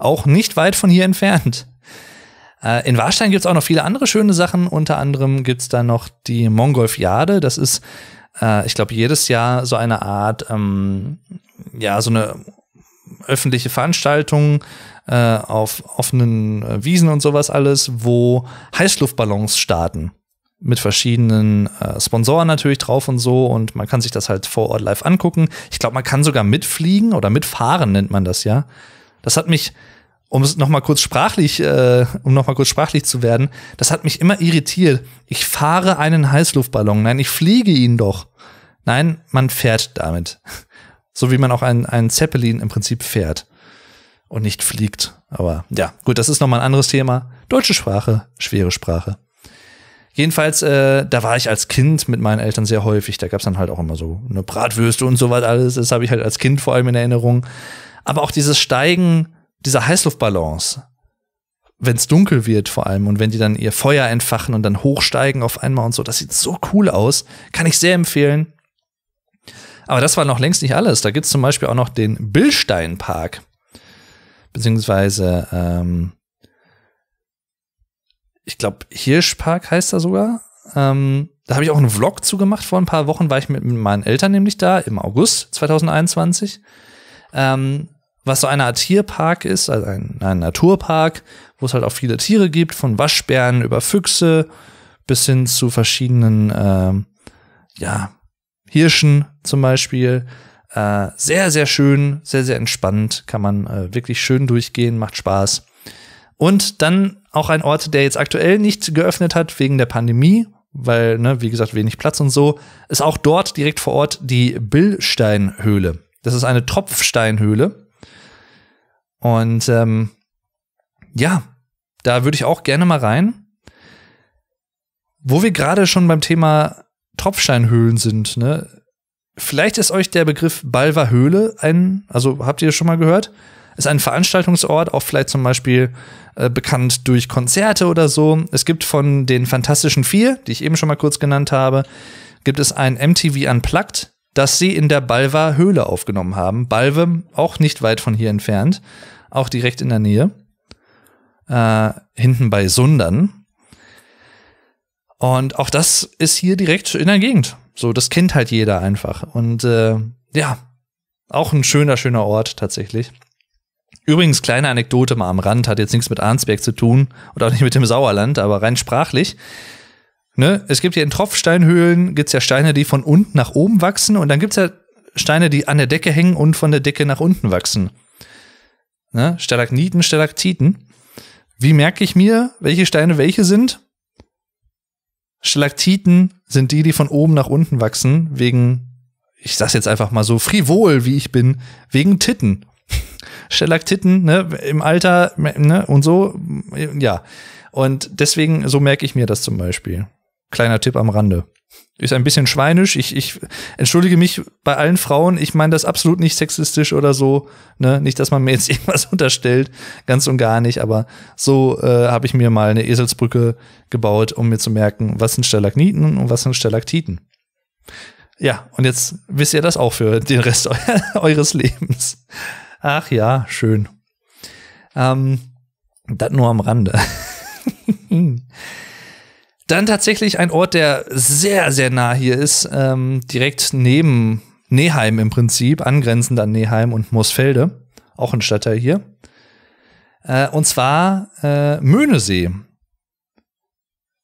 Auch nicht weit von hier entfernt. Äh, in Warstein gibt es auch noch viele andere schöne Sachen. Unter anderem gibt es da noch die Mongolfiade. Das ist, äh, ich glaube, jedes Jahr so eine Art, ähm, ja, so eine öffentliche Veranstaltungen äh, auf offenen äh, Wiesen und sowas alles, wo Heißluftballons starten. Mit verschiedenen äh, Sponsoren natürlich drauf und so. Und man kann sich das halt vor Ort live angucken. Ich glaube, man kann sogar mitfliegen oder mitfahren, nennt man das ja. Das hat mich, um es nochmal kurz sprachlich, äh, um nochmal kurz sprachlich zu werden, das hat mich immer irritiert. Ich fahre einen Heißluftballon. Nein, ich fliege ihn doch. Nein, man fährt damit. So wie man auch einen, einen Zeppelin im Prinzip fährt und nicht fliegt. Aber ja, gut, das ist nochmal ein anderes Thema. Deutsche Sprache, schwere Sprache. Jedenfalls, äh, da war ich als Kind mit meinen Eltern sehr häufig. Da gab es dann halt auch immer so eine Bratwürste und sowas alles. Das habe ich halt als Kind vor allem in Erinnerung. Aber auch dieses Steigen dieser Heißluftballons, wenn es dunkel wird vor allem und wenn die dann ihr Feuer entfachen und dann hochsteigen auf einmal und so, das sieht so cool aus. Kann ich sehr empfehlen. Aber das war noch längst nicht alles. Da gibt es zum Beispiel auch noch den Billsteinpark. Beziehungsweise, ähm, ich glaube, Hirschpark heißt er sogar. Ähm, da habe ich auch einen Vlog zugemacht vor ein paar Wochen, war ich mit meinen Eltern nämlich da, im August 2021. Ähm, was so eine Art Tierpark ist, also ein, ein Naturpark, wo es halt auch viele Tiere gibt, von Waschbären über Füchse bis hin zu verschiedenen, ähm, ja, Hirschen zum Beispiel. Äh, sehr, sehr schön, sehr, sehr entspannt. Kann man äh, wirklich schön durchgehen, macht Spaß. Und dann auch ein Ort, der jetzt aktuell nicht geöffnet hat wegen der Pandemie, weil, ne, wie gesagt, wenig Platz und so, ist auch dort direkt vor Ort die Billsteinhöhle. Das ist eine Tropfsteinhöhle. Und ähm, ja, da würde ich auch gerne mal rein. Wo wir gerade schon beim Thema Tropfsteinhöhlen sind, ne? Vielleicht ist euch der Begriff Balver Höhle ein, also habt ihr schon mal gehört? Ist ein Veranstaltungsort, auch vielleicht zum Beispiel äh, bekannt durch Konzerte oder so. Es gibt von den Fantastischen Vier, die ich eben schon mal kurz genannt habe, gibt es ein MTV Unplugged, das sie in der Balver Höhle aufgenommen haben. Balve, auch nicht weit von hier entfernt, auch direkt in der Nähe. Äh, hinten bei Sundern. Und auch das ist hier direkt in der Gegend. So, das kennt halt jeder einfach. Und äh, ja, auch ein schöner, schöner Ort tatsächlich. Übrigens, kleine Anekdote mal am Rand, hat jetzt nichts mit Arnsberg zu tun oder auch nicht mit dem Sauerland, aber rein sprachlich. Ne? Es gibt ja in Tropfsteinhöhlen, gibt's ja Steine, die von unten nach oben wachsen und dann gibt's ja Steine, die an der Decke hängen und von der Decke nach unten wachsen. Ne? Stalagniten, Stalaktiten. Wie merke ich mir, welche Steine welche sind? Stalaktiten sind die, die von oben nach unten wachsen, wegen, ich sag's jetzt einfach mal so, frivol wie ich bin, wegen Titten. Stalaktiten, ne, im Alter, ne, und so, ja. Und deswegen, so merke ich mir das zum Beispiel. Kleiner Tipp am Rande. Ist ein bisschen schweinisch. Ich, ich entschuldige mich bei allen Frauen. Ich meine das absolut nicht sexistisch oder so. Ne? Nicht, dass man mir jetzt irgendwas unterstellt. Ganz und gar nicht. Aber so äh, habe ich mir mal eine Eselsbrücke gebaut, um mir zu merken, was sind Stalagniten und was sind Stalaktiten. Ja, und jetzt wisst ihr das auch für den Rest eu eures Lebens. Ach ja, schön. Ähm, das nur am Rande. Dann tatsächlich ein Ort, der sehr, sehr nah hier ist, ähm, direkt neben Neheim im Prinzip, angrenzend an Neheim und Moosfelde, auch ein Stadtteil hier. Äh, und zwar äh, Möhnesee.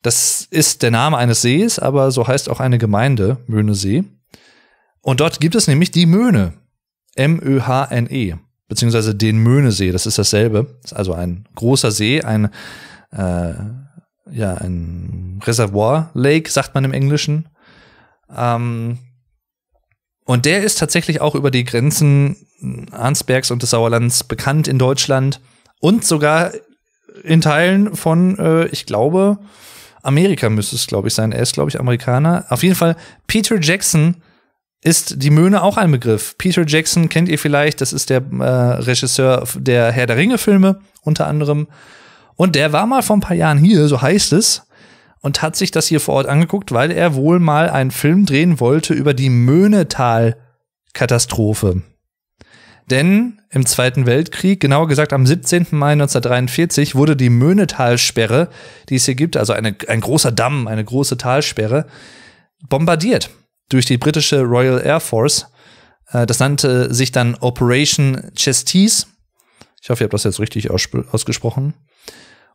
Das ist der Name eines Sees, aber so heißt auch eine Gemeinde, Möhnesee. Und dort gibt es nämlich die Möhne. M-Ö-H-N-E. Beziehungsweise den Möhnesee, das ist dasselbe. Das ist also ein großer See, ein äh, ja, ein Reservoir Lake, sagt man im Englischen. Ähm, und der ist tatsächlich auch über die Grenzen Arnsbergs und des Sauerlands bekannt in Deutschland und sogar in Teilen von, äh, ich glaube, Amerika müsste es, glaube ich, sein. Er ist, glaube ich, Amerikaner. Auf jeden Fall, Peter Jackson ist die Möhne auch ein Begriff. Peter Jackson kennt ihr vielleicht, das ist der äh, Regisseur der Herr der Ringe-Filme unter anderem. Und der war mal vor ein paar Jahren hier, so heißt es, und hat sich das hier vor Ort angeguckt, weil er wohl mal einen Film drehen wollte über die Möhnetal-Katastrophe. Denn im Zweiten Weltkrieg, genauer gesagt am 17. Mai 1943, wurde die Möhnetalsperre, die es hier gibt, also eine, ein großer Damm, eine große Talsperre, bombardiert durch die britische Royal Air Force. Äh, das nannte sich dann Operation Chesties. Ich hoffe, ihr habt das jetzt richtig ausgesprochen.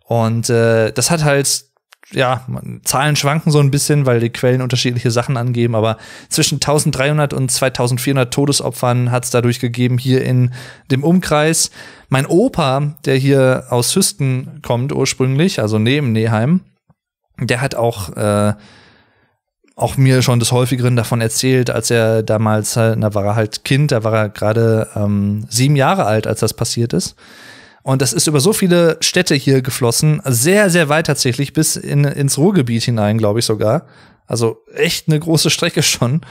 Und äh, das hat halt, ja, Zahlen schwanken so ein bisschen, weil die Quellen unterschiedliche Sachen angeben, aber zwischen 1300 und 2400 Todesopfern hat es dadurch gegeben hier in dem Umkreis. Mein Opa, der hier aus Hüsten kommt ursprünglich, also neben Neheim, der hat auch äh, auch mir schon des häufigeren davon erzählt, als er damals, äh, da war er halt Kind, da war er gerade ähm, sieben Jahre alt, als das passiert ist. Und das ist über so viele Städte hier geflossen, sehr, sehr weit tatsächlich, bis in, ins Ruhrgebiet hinein, glaube ich sogar. Also echt eine große Strecke schon.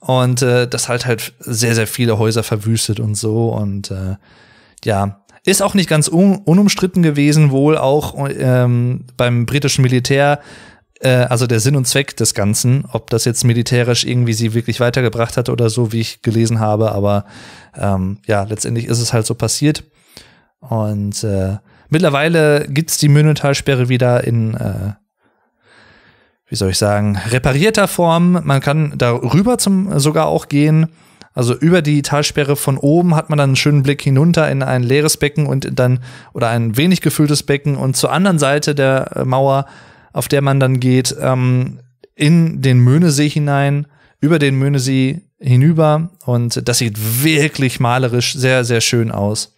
Und äh, das halt halt sehr, sehr viele Häuser verwüstet und so. Und äh, ja, ist auch nicht ganz un unumstritten gewesen, wohl auch ähm, beim britischen Militär. Äh, also der Sinn und Zweck des Ganzen, ob das jetzt militärisch irgendwie sie wirklich weitergebracht hat oder so, wie ich gelesen habe. Aber ähm, ja, letztendlich ist es halt so passiert. Und äh, mittlerweile gibt's die Mühlentalsperre wieder in, äh, wie soll ich sagen, reparierter Form. Man kann darüber zum sogar auch gehen. Also über die Talsperre von oben hat man dann einen schönen Blick hinunter in ein leeres Becken und dann oder ein wenig gefülltes Becken und zur anderen Seite der äh, Mauer, auf der man dann geht, ähm, in den Möhnesee hinein, über den Möhnesee hinüber und das sieht wirklich malerisch sehr, sehr schön aus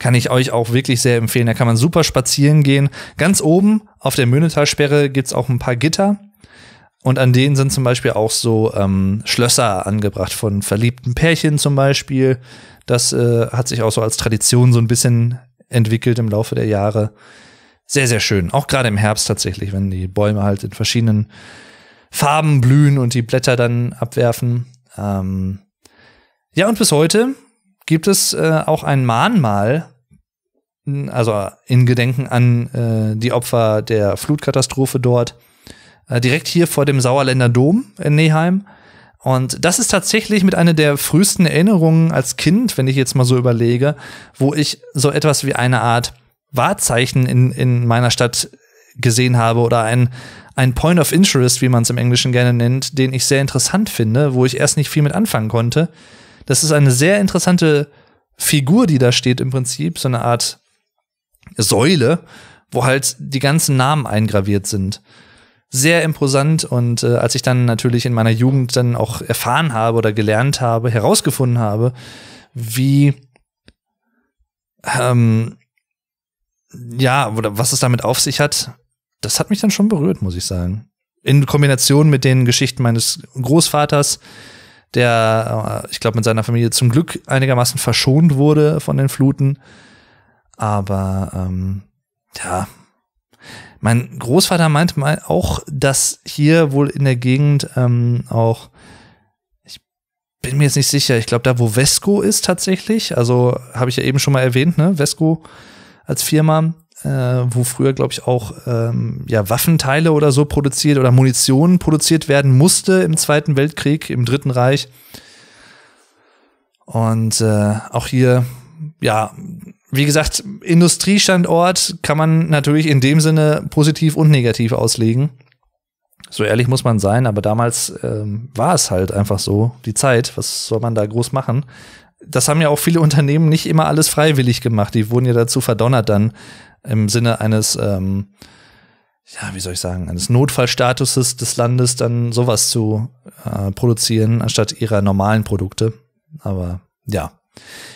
kann ich euch auch wirklich sehr empfehlen. Da kann man super spazieren gehen. Ganz oben auf der Möhnetalsperre gibt's auch ein paar Gitter. Und an denen sind zum Beispiel auch so ähm, Schlösser angebracht von verliebten Pärchen zum Beispiel. Das äh, hat sich auch so als Tradition so ein bisschen entwickelt im Laufe der Jahre. Sehr, sehr schön. Auch gerade im Herbst tatsächlich, wenn die Bäume halt in verschiedenen Farben blühen und die Blätter dann abwerfen. Ähm ja, und bis heute gibt es äh, auch ein Mahnmal also in Gedenken an äh, die Opfer der Flutkatastrophe dort, äh, direkt hier vor dem Sauerländer Dom in Neheim. Und das ist tatsächlich mit einer der frühesten Erinnerungen als Kind, wenn ich jetzt mal so überlege, wo ich so etwas wie eine Art Wahrzeichen in, in meiner Stadt gesehen habe oder ein, ein Point of Interest, wie man es im Englischen gerne nennt, den ich sehr interessant finde, wo ich erst nicht viel mit anfangen konnte. Das ist eine sehr interessante Figur, die da steht im Prinzip, so eine Art Säule, wo halt die ganzen Namen eingraviert sind. Sehr imposant und äh, als ich dann natürlich in meiner Jugend dann auch erfahren habe oder gelernt habe, herausgefunden habe, wie ähm, ja, oder was es damit auf sich hat, das hat mich dann schon berührt, muss ich sagen. In Kombination mit den Geschichten meines Großvaters, der, äh, ich glaube, mit seiner Familie zum Glück einigermaßen verschont wurde von den Fluten aber ähm, ja, mein Großvater meinte mal auch, dass hier wohl in der Gegend ähm, auch, ich bin mir jetzt nicht sicher, ich glaube, da wo Vesco ist tatsächlich, also habe ich ja eben schon mal erwähnt, ne, Vesco als Firma, äh, wo früher, glaube ich, auch ähm, ja, Waffenteile oder so produziert oder Munition produziert werden musste im Zweiten Weltkrieg, im Dritten Reich. Und äh, auch hier, ja, wie gesagt, Industriestandort kann man natürlich in dem Sinne positiv und negativ auslegen. So ehrlich muss man sein, aber damals ähm, war es halt einfach so, die Zeit, was soll man da groß machen? Das haben ja auch viele Unternehmen nicht immer alles freiwillig gemacht, die wurden ja dazu verdonnert dann im Sinne eines, ähm, ja, wie soll ich sagen, eines Notfallstatuses des Landes dann sowas zu äh, produzieren, anstatt ihrer normalen Produkte. Aber ja,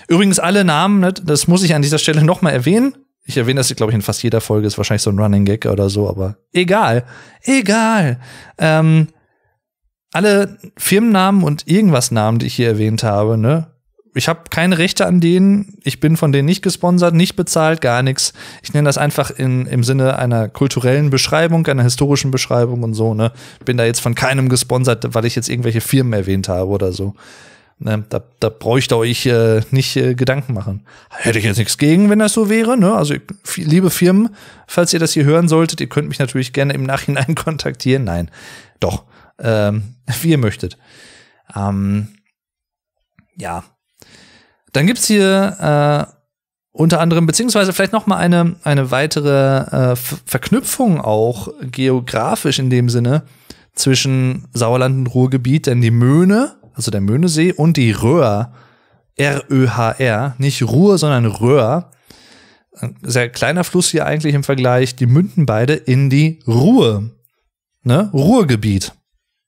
Übrigens alle Namen, ne, das muss ich an dieser Stelle nochmal erwähnen. Ich erwähne das, glaube ich, in fast jeder Folge, ist wahrscheinlich so ein Running Gag oder so, aber egal. Egal. Ähm, alle Firmennamen und irgendwas Namen, die ich hier erwähnt habe, ne? Ich habe keine Rechte an denen, ich bin von denen nicht gesponsert, nicht bezahlt, gar nichts. Ich nenne das einfach in, im Sinne einer kulturellen Beschreibung, einer historischen Beschreibung und so, ne? Bin da jetzt von keinem gesponsert, weil ich jetzt irgendwelche Firmen erwähnt habe oder so. Ne, da, da bräuchte euch äh, nicht äh, Gedanken machen. Hätte ich jetzt nichts gegen, wenn das so wäre. Ne? Also, liebe Firmen, falls ihr das hier hören solltet, ihr könnt mich natürlich gerne im Nachhinein kontaktieren. Nein, doch, ähm, wie ihr möchtet. Ähm, ja. Dann gibt's hier äh, unter anderem, beziehungsweise vielleicht noch mal eine, eine weitere äh, Verknüpfung auch geografisch in dem Sinne zwischen Sauerland und Ruhrgebiet, denn die Möhne also der Möhnesee und die Röhr, R-Ö-H-R, nicht Ruhr, sondern Röhr. Ein sehr kleiner Fluss hier eigentlich im Vergleich. Die münden beide in die Ruhr. Ne? Ruhrgebiet.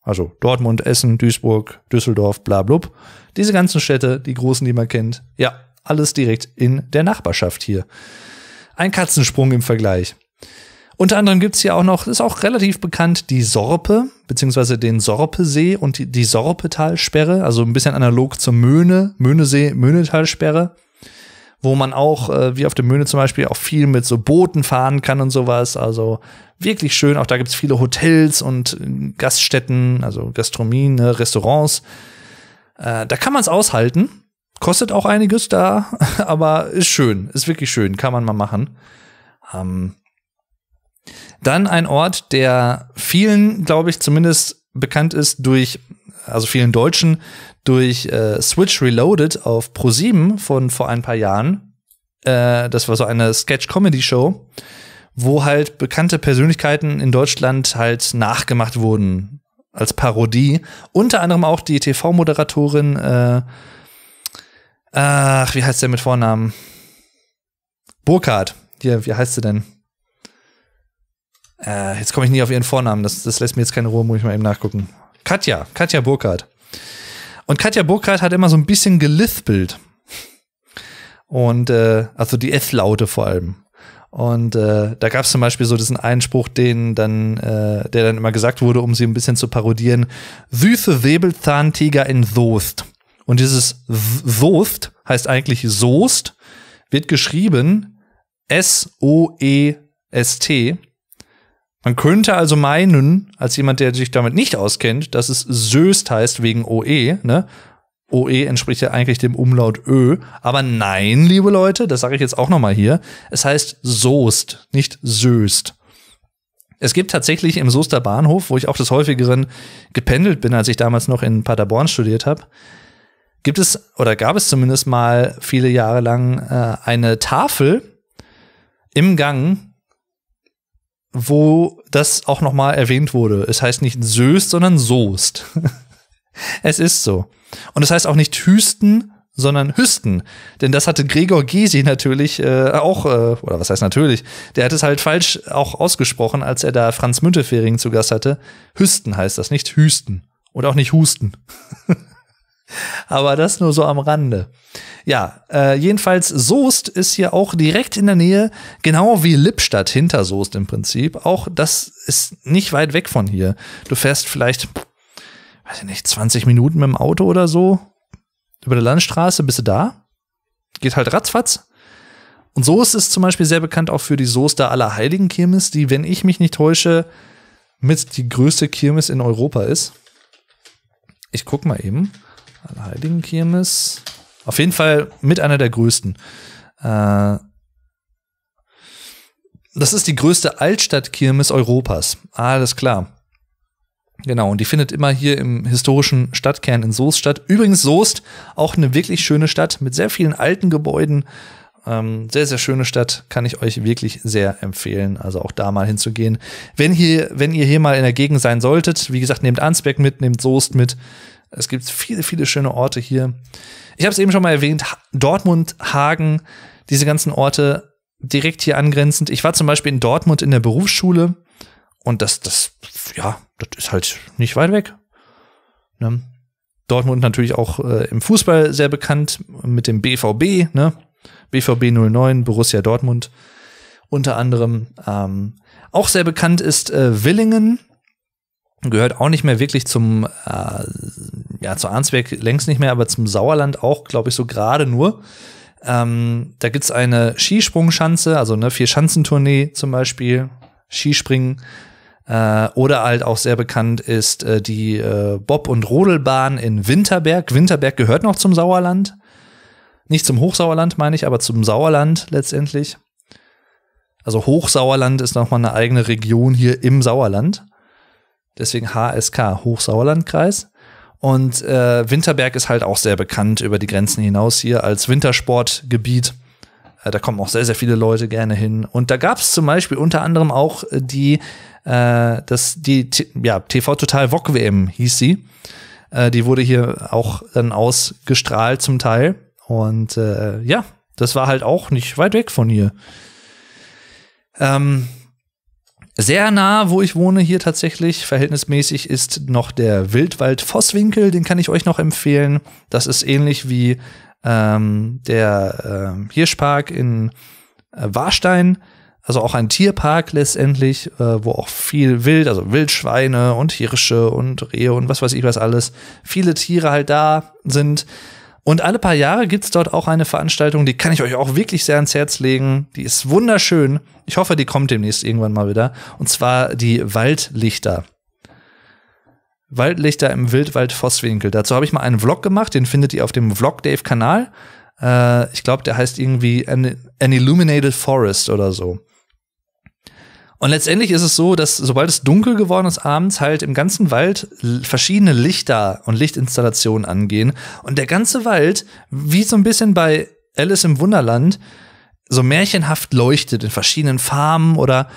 Also Dortmund, Essen, Duisburg, Düsseldorf, bla, blub. Diese ganzen Städte, die großen, die man kennt. Ja, alles direkt in der Nachbarschaft hier. Ein Katzensprung im Vergleich. Unter anderem gibt's hier auch noch, ist auch relativ bekannt, die Sorpe, beziehungsweise den Sorpesee und die, die Sorpetalsperre, also ein bisschen analog zur Möhne, Möhnesee, Möhnetalsperre, wo man auch, äh, wie auf der Möhne zum Beispiel, auch viel mit so Booten fahren kann und sowas. Also wirklich schön. Auch da gibt's viele Hotels und äh, Gaststätten, also Gastronomien, ne, Restaurants. Äh, da kann man's aushalten. Kostet auch einiges da, aber ist schön. Ist wirklich schön. Kann man mal machen. Ähm, dann ein Ort, der vielen, glaube ich, zumindest bekannt ist durch, also vielen Deutschen, durch äh, Switch Reloaded auf Pro7 von vor ein paar Jahren. Äh, das war so eine Sketch-Comedy-Show, wo halt bekannte Persönlichkeiten in Deutschland halt nachgemacht wurden als Parodie. Unter anderem auch die TV-Moderatorin, äh, ach, wie heißt der mit Vornamen? Burkhardt. Hier, wie heißt sie denn? Äh, jetzt komme ich nie auf ihren Vornamen. Das, das lässt mir jetzt keine Ruhe, muss ich mal eben nachgucken. Katja, Katja Burkhardt. Und Katja Burkhardt hat immer so ein bisschen gelispelt. Und äh, also die S-Laute vor allem. Und äh, da gab es zum Beispiel so diesen Einspruch, den dann, äh, der dann immer gesagt wurde, um sie ein bisschen zu parodieren: süße Säbelzahntiger in Soest. Und dieses Soest heißt eigentlich Soest, wird geschrieben S-O-E-S-T. Man könnte also meinen, als jemand, der sich damit nicht auskennt, dass es Söst heißt wegen OE, ne? OE entspricht ja eigentlich dem Umlaut Ö, aber nein, liebe Leute, das sage ich jetzt auch nochmal hier, es heißt Soest, nicht Söst. Es gibt tatsächlich im Soester Bahnhof, wo ich auch des häufigeren gependelt bin, als ich damals noch in Paderborn studiert habe, gibt es oder gab es zumindest mal viele Jahre lang äh, eine Tafel im Gang, wo das auch nochmal erwähnt wurde. Es heißt nicht Söst, sondern Soest. es ist so. Und es heißt auch nicht Hüsten, sondern Hüsten. Denn das hatte Gregor Gysi natürlich äh, auch, äh, oder was heißt natürlich, der hat es halt falsch auch ausgesprochen, als er da Franz Müntefering zu Gast hatte. Hüsten heißt das, nicht Hüsten. Und auch nicht Husten. Aber das nur so am Rande. Ja, äh, jedenfalls Soest ist hier auch direkt in der Nähe, genau wie Lippstadt hinter Soest im Prinzip. Auch das ist nicht weit weg von hier. Du fährst vielleicht, weiß ich nicht, 20 Minuten mit dem Auto oder so über der Landstraße, bist du da. Geht halt ratzfatz. Und Soest ist zum Beispiel sehr bekannt auch für die Soester Allerheiligen Kirmes, die, wenn ich mich nicht täusche, mit die größte Kirmes in Europa ist. Ich guck mal eben. Kirmes. Auf jeden Fall mit einer der größten. Äh, das ist die größte Altstadtkirmes Europas. Ah, alles klar. Genau, und die findet immer hier im historischen Stadtkern in Soest statt. Übrigens Soest, auch eine wirklich schöne Stadt mit sehr vielen alten Gebäuden. Ähm, sehr, sehr schöne Stadt, kann ich euch wirklich sehr empfehlen, also auch da mal hinzugehen. Wenn, hier, wenn ihr hier mal in der Gegend sein solltet, wie gesagt, nehmt Ansbeck mit, nehmt Soest mit, es gibt viele, viele schöne Orte hier. Ich habe es eben schon mal erwähnt, Dortmund, Hagen, diese ganzen Orte direkt hier angrenzend. Ich war zum Beispiel in Dortmund in der Berufsschule und das, das, ja, das ist halt nicht weit weg. Ne? Dortmund natürlich auch äh, im Fußball sehr bekannt mit dem BVB, ne? BVB 09, Borussia Dortmund unter anderem. Ähm, auch sehr bekannt ist äh, Willingen gehört auch nicht mehr wirklich zum, äh, ja, zu Arnsberg längst nicht mehr, aber zum Sauerland auch, glaube ich, so gerade nur. Ähm, da es eine Skisprungschanze, also eine vier Schanzentournee zum Beispiel, Skispringen. Äh, oder halt auch sehr bekannt ist äh, die äh, Bob- und Rodelbahn in Winterberg. Winterberg gehört noch zum Sauerland. Nicht zum Hochsauerland, meine ich, aber zum Sauerland letztendlich. Also Hochsauerland ist nochmal eine eigene Region hier im Sauerland deswegen HSK, Hochsauerlandkreis. Und äh, Winterberg ist halt auch sehr bekannt über die Grenzen hinaus hier als Wintersportgebiet. Äh, da kommen auch sehr, sehr viele Leute gerne hin. Und da gab es zum Beispiel unter anderem auch äh, die, äh, das, die ja, TV Total Wok WM hieß sie. Äh, die wurde hier auch dann ausgestrahlt zum Teil. Und äh, ja, das war halt auch nicht weit weg von hier. Ähm, sehr nah, wo ich wohne, hier tatsächlich, verhältnismäßig ist noch der Wildwald Vosswinkel, den kann ich euch noch empfehlen. Das ist ähnlich wie ähm, der äh, Hirschpark in äh, Warstein, also auch ein Tierpark letztendlich, äh, wo auch viel Wild, also Wildschweine und Hirsche und Rehe und was weiß ich was alles, viele Tiere halt da sind. Und alle paar Jahre gibt es dort auch eine Veranstaltung, die kann ich euch auch wirklich sehr ans Herz legen. Die ist wunderschön. Ich hoffe, die kommt demnächst irgendwann mal wieder. Und zwar die Waldlichter. Waldlichter im Wildwald Vosswinkel. Dazu habe ich mal einen Vlog gemacht, den findet ihr auf dem Vlog Dave Kanal. Äh, ich glaube, der heißt irgendwie an, an Illuminated Forest oder so. Und letztendlich ist es so, dass sobald es dunkel geworden ist abends, halt im ganzen Wald verschiedene Lichter und Lichtinstallationen angehen. Und der ganze Wald, wie so ein bisschen bei Alice im Wunderland, so märchenhaft leuchtet in verschiedenen Farben oder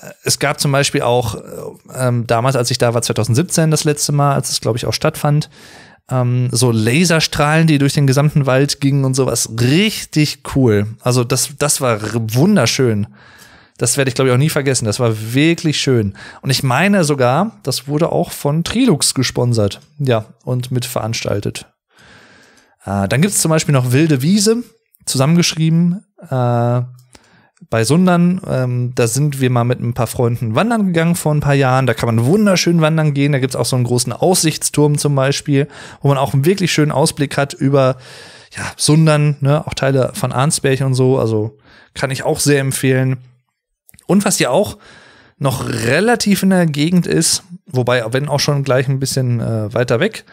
äh, es gab zum Beispiel auch äh, ähm, damals, als ich da war, 2017 das letzte Mal, als es, glaube ich, auch stattfand, ähm, so Laserstrahlen, die durch den gesamten Wald gingen und sowas. Richtig cool. Also das, das war wunderschön. Das werde ich, glaube ich, auch nie vergessen. Das war wirklich schön. Und ich meine sogar, das wurde auch von Trilux gesponsert. Ja, und mitveranstaltet. Äh, dann gibt es zum Beispiel noch Wilde Wiese, zusammengeschrieben. Äh, bei Sundern, ähm, da sind wir mal mit ein paar Freunden wandern gegangen vor ein paar Jahren. Da kann man wunderschön wandern gehen. Da gibt es auch so einen großen Aussichtsturm zum Beispiel, wo man auch einen wirklich schönen Ausblick hat über ja, Sundern, ne, auch Teile von Arnsberg und so. Also kann ich auch sehr empfehlen. Und was ja auch noch relativ in der Gegend ist, wobei, wenn auch schon gleich ein bisschen äh, weiter weg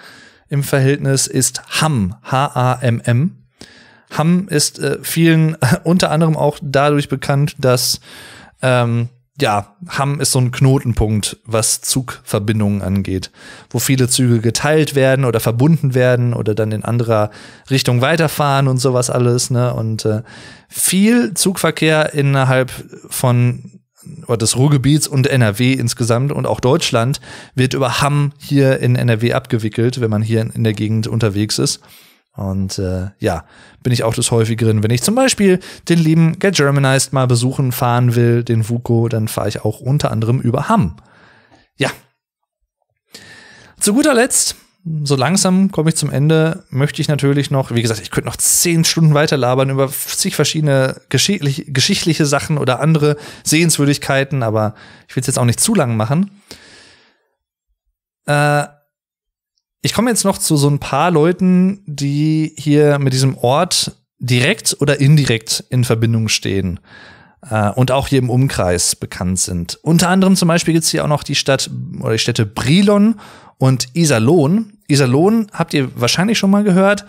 im Verhältnis, ist Hamm, H-A-M-M. Hamm ist äh, vielen unter anderem auch dadurch bekannt, dass ähm, ja, Hamm ist so ein Knotenpunkt, was Zugverbindungen angeht, wo viele Züge geteilt werden oder verbunden werden oder dann in anderer Richtung weiterfahren und sowas alles, ne? Und äh, viel Zugverkehr innerhalb von des Ruhrgebiets und NRW insgesamt und auch Deutschland wird über Hamm hier in NRW abgewickelt, wenn man hier in der Gegend unterwegs ist. Und äh, ja, bin ich auch des Häufigeren, wenn ich zum Beispiel den lieben Get Germanized mal besuchen fahren will, den VUCO, dann fahre ich auch unter anderem über Hamm. Ja. Zu guter Letzt, so langsam komme ich zum Ende, möchte ich natürlich noch, wie gesagt, ich könnte noch zehn Stunden weiter labern über zig verschiedene geschichtlich, geschichtliche Sachen oder andere Sehenswürdigkeiten, aber ich will es jetzt auch nicht zu lang machen. Äh, ich komme jetzt noch zu so ein paar Leuten, die hier mit diesem Ort direkt oder indirekt in Verbindung stehen äh, und auch hier im Umkreis bekannt sind. Unter anderem zum Beispiel gibt es hier auch noch die Stadt oder die Städte Brilon und Iserlohn. Iserlohn habt ihr wahrscheinlich schon mal gehört,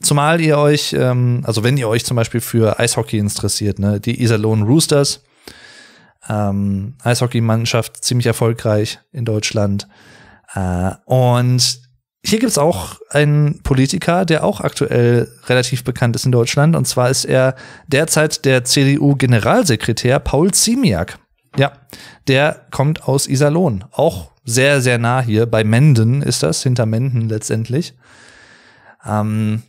zumal ihr euch, ähm, also wenn ihr euch zum Beispiel für Eishockey interessiert, ne, die Iserlohn Roosters, ähm, Eishockey-Mannschaft, ziemlich erfolgreich in Deutschland. Äh, und hier gibt es auch einen Politiker, der auch aktuell relativ bekannt ist in Deutschland. Und zwar ist er derzeit der CDU-Generalsekretär Paul Ziemiak. Ja, der kommt aus Iserlohn. Auch sehr, sehr nah hier. Bei Menden ist das, hinter Menden letztendlich. Ähm,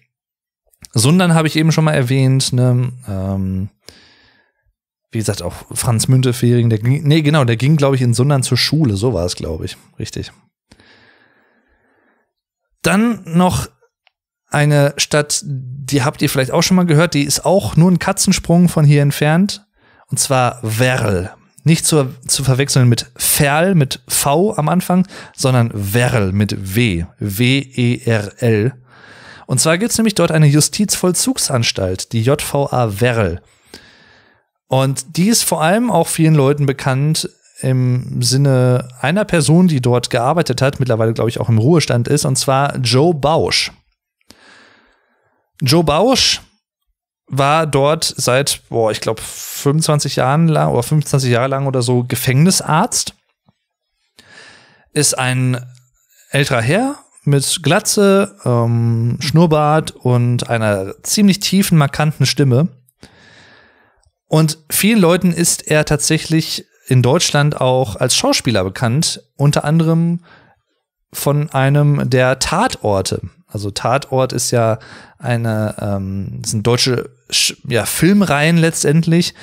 Sundern habe ich eben schon mal erwähnt. Ne? Ähm, wie gesagt, auch Franz Müntefering. Der, nee, genau, der ging, glaube ich, in Sundern zur Schule. So war es, glaube ich. Richtig. Dann noch eine Stadt, die habt ihr vielleicht auch schon mal gehört, die ist auch nur ein Katzensprung von hier entfernt. Und zwar Werl. Nicht zu, zu verwechseln mit Ferl, mit V am Anfang, sondern Werl mit W. W-E-R-L. Und zwar gibt es nämlich dort eine Justizvollzugsanstalt, die JVA Werl. Und die ist vor allem auch vielen Leuten bekannt, im Sinne einer Person, die dort gearbeitet hat, mittlerweile glaube ich auch im Ruhestand ist, und zwar Joe Bausch. Joe Bausch war dort seit, boah, ich glaube, 25 Jahren lang oder 25 Jahre lang oder so Gefängnisarzt. Ist ein älterer Herr mit Glatze, ähm, Schnurrbart und einer ziemlich tiefen, markanten Stimme. Und vielen Leuten ist er tatsächlich in Deutschland auch als Schauspieler bekannt, unter anderem von einem der Tatorte. Also Tatort ist ja eine, ähm, sind deutsche ja, Filmreihen letztendlich,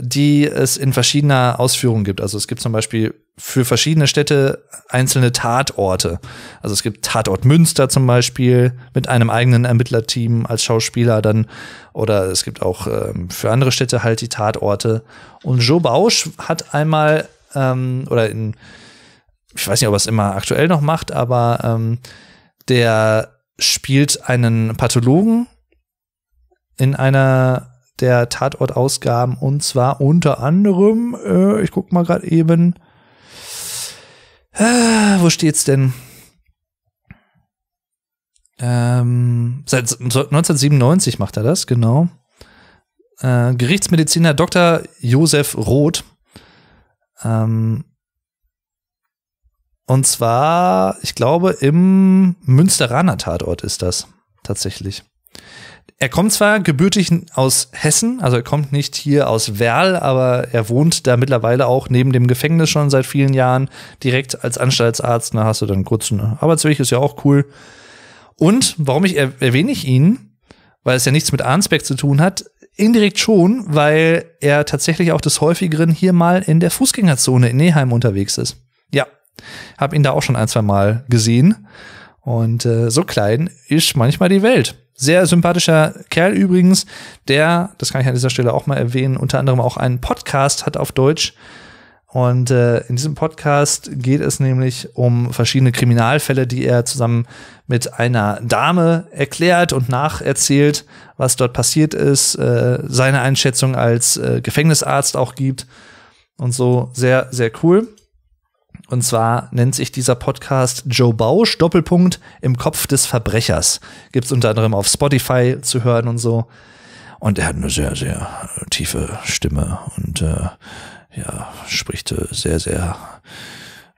die es in verschiedener Ausführung gibt. Also es gibt zum Beispiel für verschiedene Städte einzelne Tatorte. Also es gibt Tatort Münster zum Beispiel mit einem eigenen Ermittlerteam als Schauspieler dann. Oder es gibt auch ähm, für andere Städte halt die Tatorte. Und Joe Bausch hat einmal, ähm, oder in, ich weiß nicht, ob er es immer aktuell noch macht, aber ähm, der spielt einen Pathologen in einer der Tatort-Ausgaben und zwar unter anderem, äh, ich guck mal gerade eben, äh, wo steht's denn? Ähm, seit 1997 macht er das, genau. Äh, Gerichtsmediziner Dr. Josef Roth. Ähm, und zwar, ich glaube, im Münsteraner Tatort ist das tatsächlich. Er kommt zwar gebürtig aus Hessen, also er kommt nicht hier aus Werl, aber er wohnt da mittlerweile auch neben dem Gefängnis schon seit vielen Jahren, direkt als Anstaltsarzt, da hast du dann kurz kurzen Arbeitsweg, ist ja auch cool. Und warum ich erwähne ich ihn, weil es ja nichts mit Arnsberg zu tun hat, indirekt schon, weil er tatsächlich auch des häufigeren hier mal in der Fußgängerzone in Neheim unterwegs ist. Ja, hab ihn da auch schon ein, zwei Mal gesehen. Und äh, so klein ist manchmal die Welt. Sehr sympathischer Kerl übrigens, der, das kann ich an dieser Stelle auch mal erwähnen, unter anderem auch einen Podcast hat auf Deutsch. Und äh, in diesem Podcast geht es nämlich um verschiedene Kriminalfälle, die er zusammen mit einer Dame erklärt und nacherzählt, was dort passiert ist, äh, seine Einschätzung als äh, Gefängnisarzt auch gibt und so. Sehr, sehr cool. Und zwar nennt sich dieser Podcast Joe Bausch, Doppelpunkt, im Kopf des Verbrechers. Gibt's unter anderem auf Spotify zu hören und so. Und er hat eine sehr, sehr äh, tiefe Stimme und äh, ja, spricht äh, sehr, sehr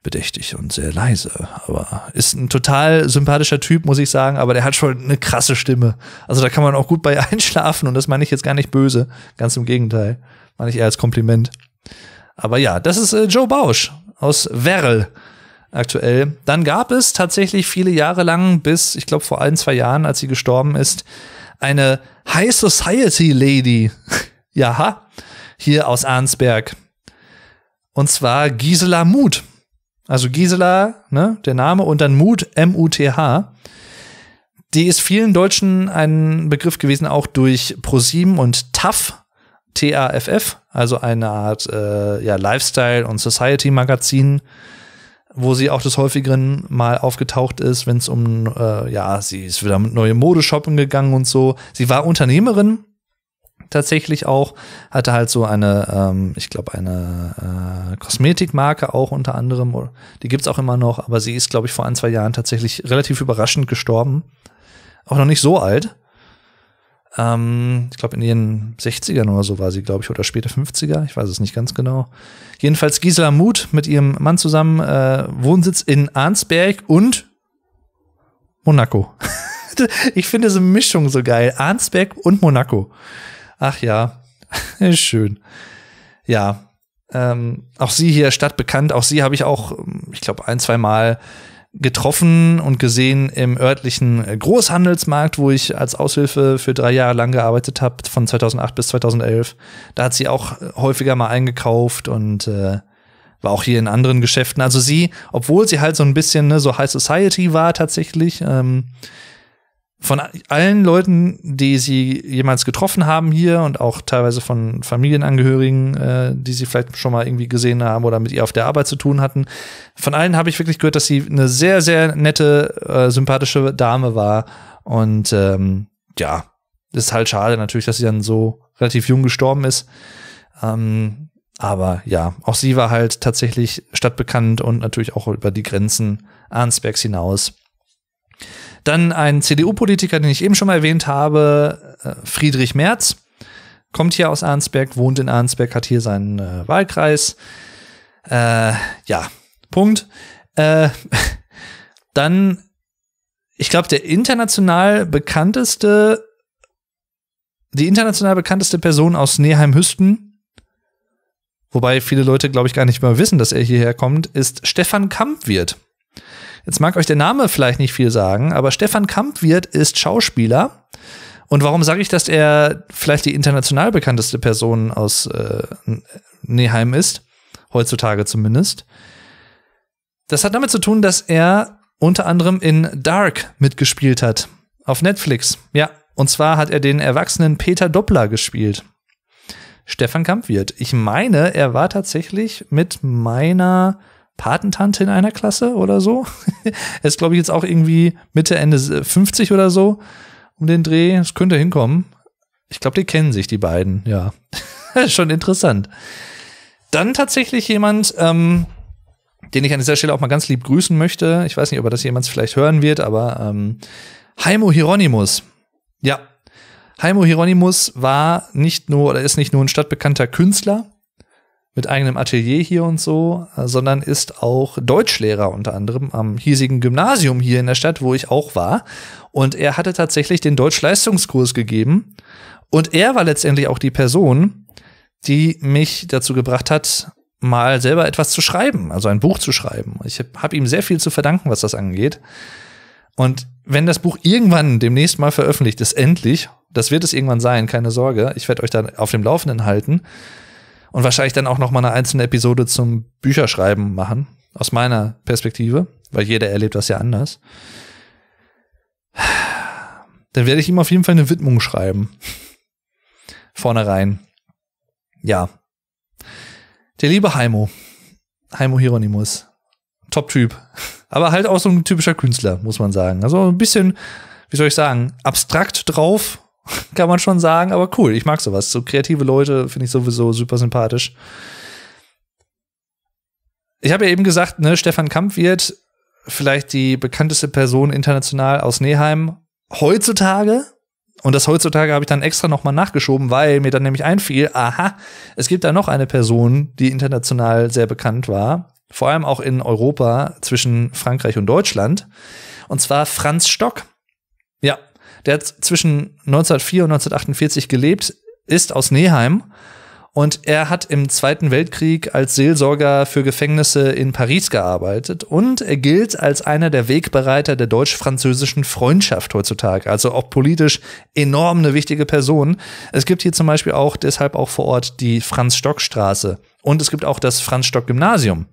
bedächtig und sehr leise. Aber ist ein total sympathischer Typ, muss ich sagen, aber der hat schon eine krasse Stimme. Also da kann man auch gut bei einschlafen und das meine ich jetzt gar nicht böse. Ganz im Gegenteil. Meine ich eher als Kompliment. Aber ja, das ist äh, Joe Bausch aus Werl aktuell. Dann gab es tatsächlich viele Jahre lang, bis ich glaube vor allen zwei Jahren, als sie gestorben ist, eine High Society Lady. Jaha, hier aus Arnsberg. Und zwar Gisela Muth. Also Gisela, ne, der Name und dann Muth, M-U-T-H. Die ist vielen Deutschen ein Begriff gewesen, auch durch ProSieben und TAF, TAFF, also eine Art äh, ja, Lifestyle- und Society-Magazin, wo sie auch des häufigeren mal aufgetaucht ist, wenn es um, äh, ja, sie ist wieder mit neue Mode shoppen gegangen und so. Sie war Unternehmerin tatsächlich auch, hatte halt so eine, ähm, ich glaube, eine äh, Kosmetikmarke auch unter anderem. Die gibt es auch immer noch, aber sie ist, glaube ich, vor ein, zwei Jahren tatsächlich relativ überraschend gestorben. Auch noch nicht so alt. Ähm, ich glaube, in ihren 60ern oder so war sie, glaube ich, oder später 50er, ich weiß es nicht ganz genau. Jedenfalls Gisela Muth mit ihrem Mann zusammen, äh, Wohnsitz in Arnsberg und Monaco. ich finde diese Mischung so geil. Arnsberg und Monaco. Ach ja, schön. Ja, ähm, auch sie hier Stadt bekannt, Auch sie habe ich auch, ich glaube, ein, zwei Mal getroffen und gesehen im örtlichen äh, Großhandelsmarkt, wo ich als Aushilfe für drei Jahre lang gearbeitet habe, von 2008 bis 2011. Da hat sie auch äh, häufiger mal eingekauft und äh, war auch hier in anderen Geschäften. Also sie, obwohl sie halt so ein bisschen ne, so High Society war tatsächlich, ähm, von allen Leuten, die sie jemals getroffen haben hier und auch teilweise von Familienangehörigen, äh, die sie vielleicht schon mal irgendwie gesehen haben oder mit ihr auf der Arbeit zu tun hatten, von allen habe ich wirklich gehört, dass sie eine sehr, sehr nette, äh, sympathische Dame war. Und ähm, ja, ist halt schade natürlich, dass sie dann so relativ jung gestorben ist. Ähm, aber ja, auch sie war halt tatsächlich stadtbekannt und natürlich auch über die Grenzen Arnsbergs hinaus. Dann ein CDU-Politiker, den ich eben schon mal erwähnt habe, äh, Friedrich Merz, kommt hier aus Arnsberg, wohnt in Arnsberg, hat hier seinen äh, Wahlkreis. Äh, ja, Punkt. Äh, dann, ich glaube, der international bekannteste, die international bekannteste Person aus Neheim-Hüsten, wobei viele Leute, glaube ich, gar nicht mehr wissen, dass er hierher kommt, ist Stefan Kampwirt. Jetzt mag euch der Name vielleicht nicht viel sagen, aber Stefan Kampwirt ist Schauspieler. Und warum sage ich, dass er vielleicht die international bekannteste Person aus äh, Neheim ist? Heutzutage zumindest. Das hat damit zu tun, dass er unter anderem in Dark mitgespielt hat. Auf Netflix. Ja. Und zwar hat er den erwachsenen Peter Doppler gespielt. Stefan Kampwirt. Ich meine, er war tatsächlich mit meiner Patentante in einer Klasse oder so. er ist, glaube ich, jetzt auch irgendwie Mitte, Ende 50 äh, oder so um den Dreh. Es könnte hinkommen. Ich glaube, die kennen sich, die beiden, ja. Schon interessant. Dann tatsächlich jemand, ähm, den ich an dieser Stelle auch mal ganz lieb grüßen möchte. Ich weiß nicht, ob er das jemand vielleicht hören wird, aber ähm, Heimo Hieronymus. Ja. Heimo Hieronymus war nicht nur oder ist nicht nur ein stadtbekannter Künstler, mit eigenem Atelier hier und so, äh, sondern ist auch Deutschlehrer unter anderem am hiesigen Gymnasium hier in der Stadt, wo ich auch war. Und er hatte tatsächlich den Deutschleistungskurs gegeben. Und er war letztendlich auch die Person, die mich dazu gebracht hat, mal selber etwas zu schreiben, also ein Buch zu schreiben. Ich habe ihm sehr viel zu verdanken, was das angeht. Und wenn das Buch irgendwann demnächst mal veröffentlicht ist, endlich, das wird es irgendwann sein, keine Sorge, ich werde euch dann auf dem Laufenden halten und wahrscheinlich dann auch noch mal eine einzelne Episode zum Bücherschreiben machen, aus meiner Perspektive, weil jeder erlebt das ja anders. Dann werde ich ihm auf jeden Fall eine Widmung schreiben. Vornherein. Ja. Der liebe Heimo. Heimo Hieronymus. Top-Typ. Aber halt auch so ein typischer Künstler, muss man sagen. Also ein bisschen, wie soll ich sagen, abstrakt drauf, kann man schon sagen, aber cool, ich mag sowas. So kreative Leute finde ich sowieso super sympathisch. Ich habe ja eben gesagt, ne, Stefan Kampf wird vielleicht die bekannteste Person international aus Neheim heutzutage. Und das heutzutage habe ich dann extra nochmal nachgeschoben, weil mir dann nämlich einfiel, aha, es gibt da noch eine Person, die international sehr bekannt war, vor allem auch in Europa zwischen Frankreich und Deutschland, und zwar Franz Stock. Ja, der hat zwischen 1904 und 1948 gelebt, ist aus Neheim und er hat im Zweiten Weltkrieg als Seelsorger für Gefängnisse in Paris gearbeitet und er gilt als einer der Wegbereiter der deutsch-französischen Freundschaft heutzutage, also auch politisch enorm eine wichtige Person. Es gibt hier zum Beispiel auch deshalb auch vor Ort die Franz-Stock-Straße und es gibt auch das Franz-Stock-Gymnasium.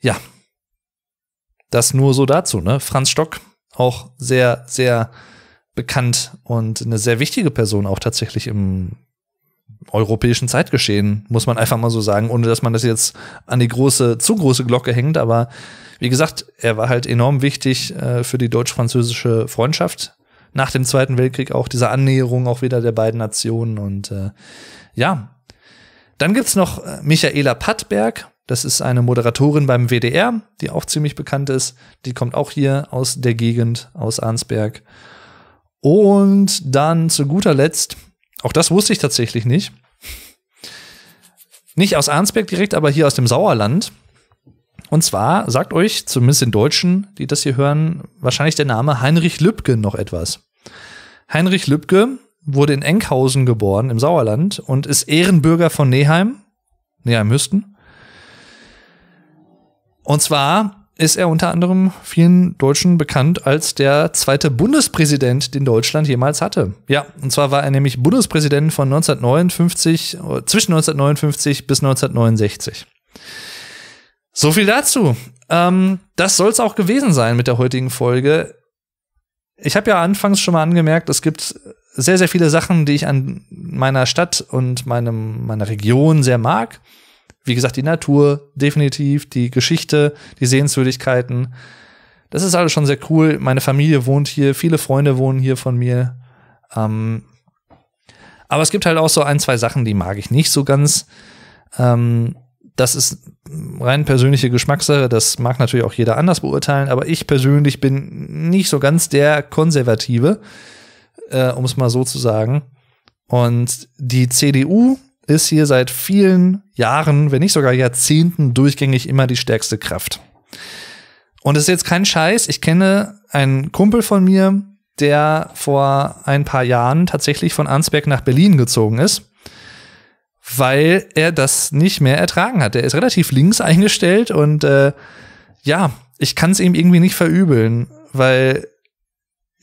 Ja, das nur so dazu, ne? Franz Stock, auch sehr, sehr bekannt und eine sehr wichtige Person auch tatsächlich im europäischen Zeitgeschehen, muss man einfach mal so sagen, ohne dass man das jetzt an die große, zu große Glocke hängt. Aber wie gesagt, er war halt enorm wichtig äh, für die deutsch-französische Freundschaft nach dem Zweiten Weltkrieg, auch diese Annäherung auch wieder der beiden Nationen. Und äh, ja, dann gibt's noch äh, Michaela Pattberg, das ist eine Moderatorin beim WDR, die auch ziemlich bekannt ist. Die kommt auch hier aus der Gegend, aus Arnsberg. Und dann zu guter Letzt, auch das wusste ich tatsächlich nicht. Nicht aus Arnsberg direkt, aber hier aus dem Sauerland. Und zwar sagt euch, zumindest den Deutschen, die das hier hören, wahrscheinlich der Name Heinrich Lübke noch etwas. Heinrich Lübke wurde in Enkhausen geboren, im Sauerland, und ist Ehrenbürger von Neheim, Neheim-Hüsten, und zwar ist er unter anderem vielen Deutschen bekannt als der zweite Bundespräsident, den Deutschland jemals hatte. Ja, und zwar war er nämlich Bundespräsident von 1959, zwischen 1959 bis 1969. So viel dazu. Ähm, das soll es auch gewesen sein mit der heutigen Folge. Ich habe ja anfangs schon mal angemerkt, es gibt sehr, sehr viele Sachen, die ich an meiner Stadt und meinem, meiner Region sehr mag. Wie gesagt, die Natur, definitiv, die Geschichte, die Sehenswürdigkeiten. Das ist alles schon sehr cool. Meine Familie wohnt hier, viele Freunde wohnen hier von mir. Ähm, aber es gibt halt auch so ein, zwei Sachen, die mag ich nicht so ganz. Ähm, das ist rein persönliche Geschmackssache, das mag natürlich auch jeder anders beurteilen, aber ich persönlich bin nicht so ganz der Konservative, äh, um es mal so zu sagen. Und die CDU ist hier seit vielen Jahren, wenn nicht sogar Jahrzehnten durchgängig immer die stärkste Kraft. Und es ist jetzt kein Scheiß. Ich kenne einen Kumpel von mir, der vor ein paar Jahren tatsächlich von Ansberg nach Berlin gezogen ist, weil er das nicht mehr ertragen hat. Er ist relativ links eingestellt und äh, ja, ich kann es ihm irgendwie nicht verübeln, weil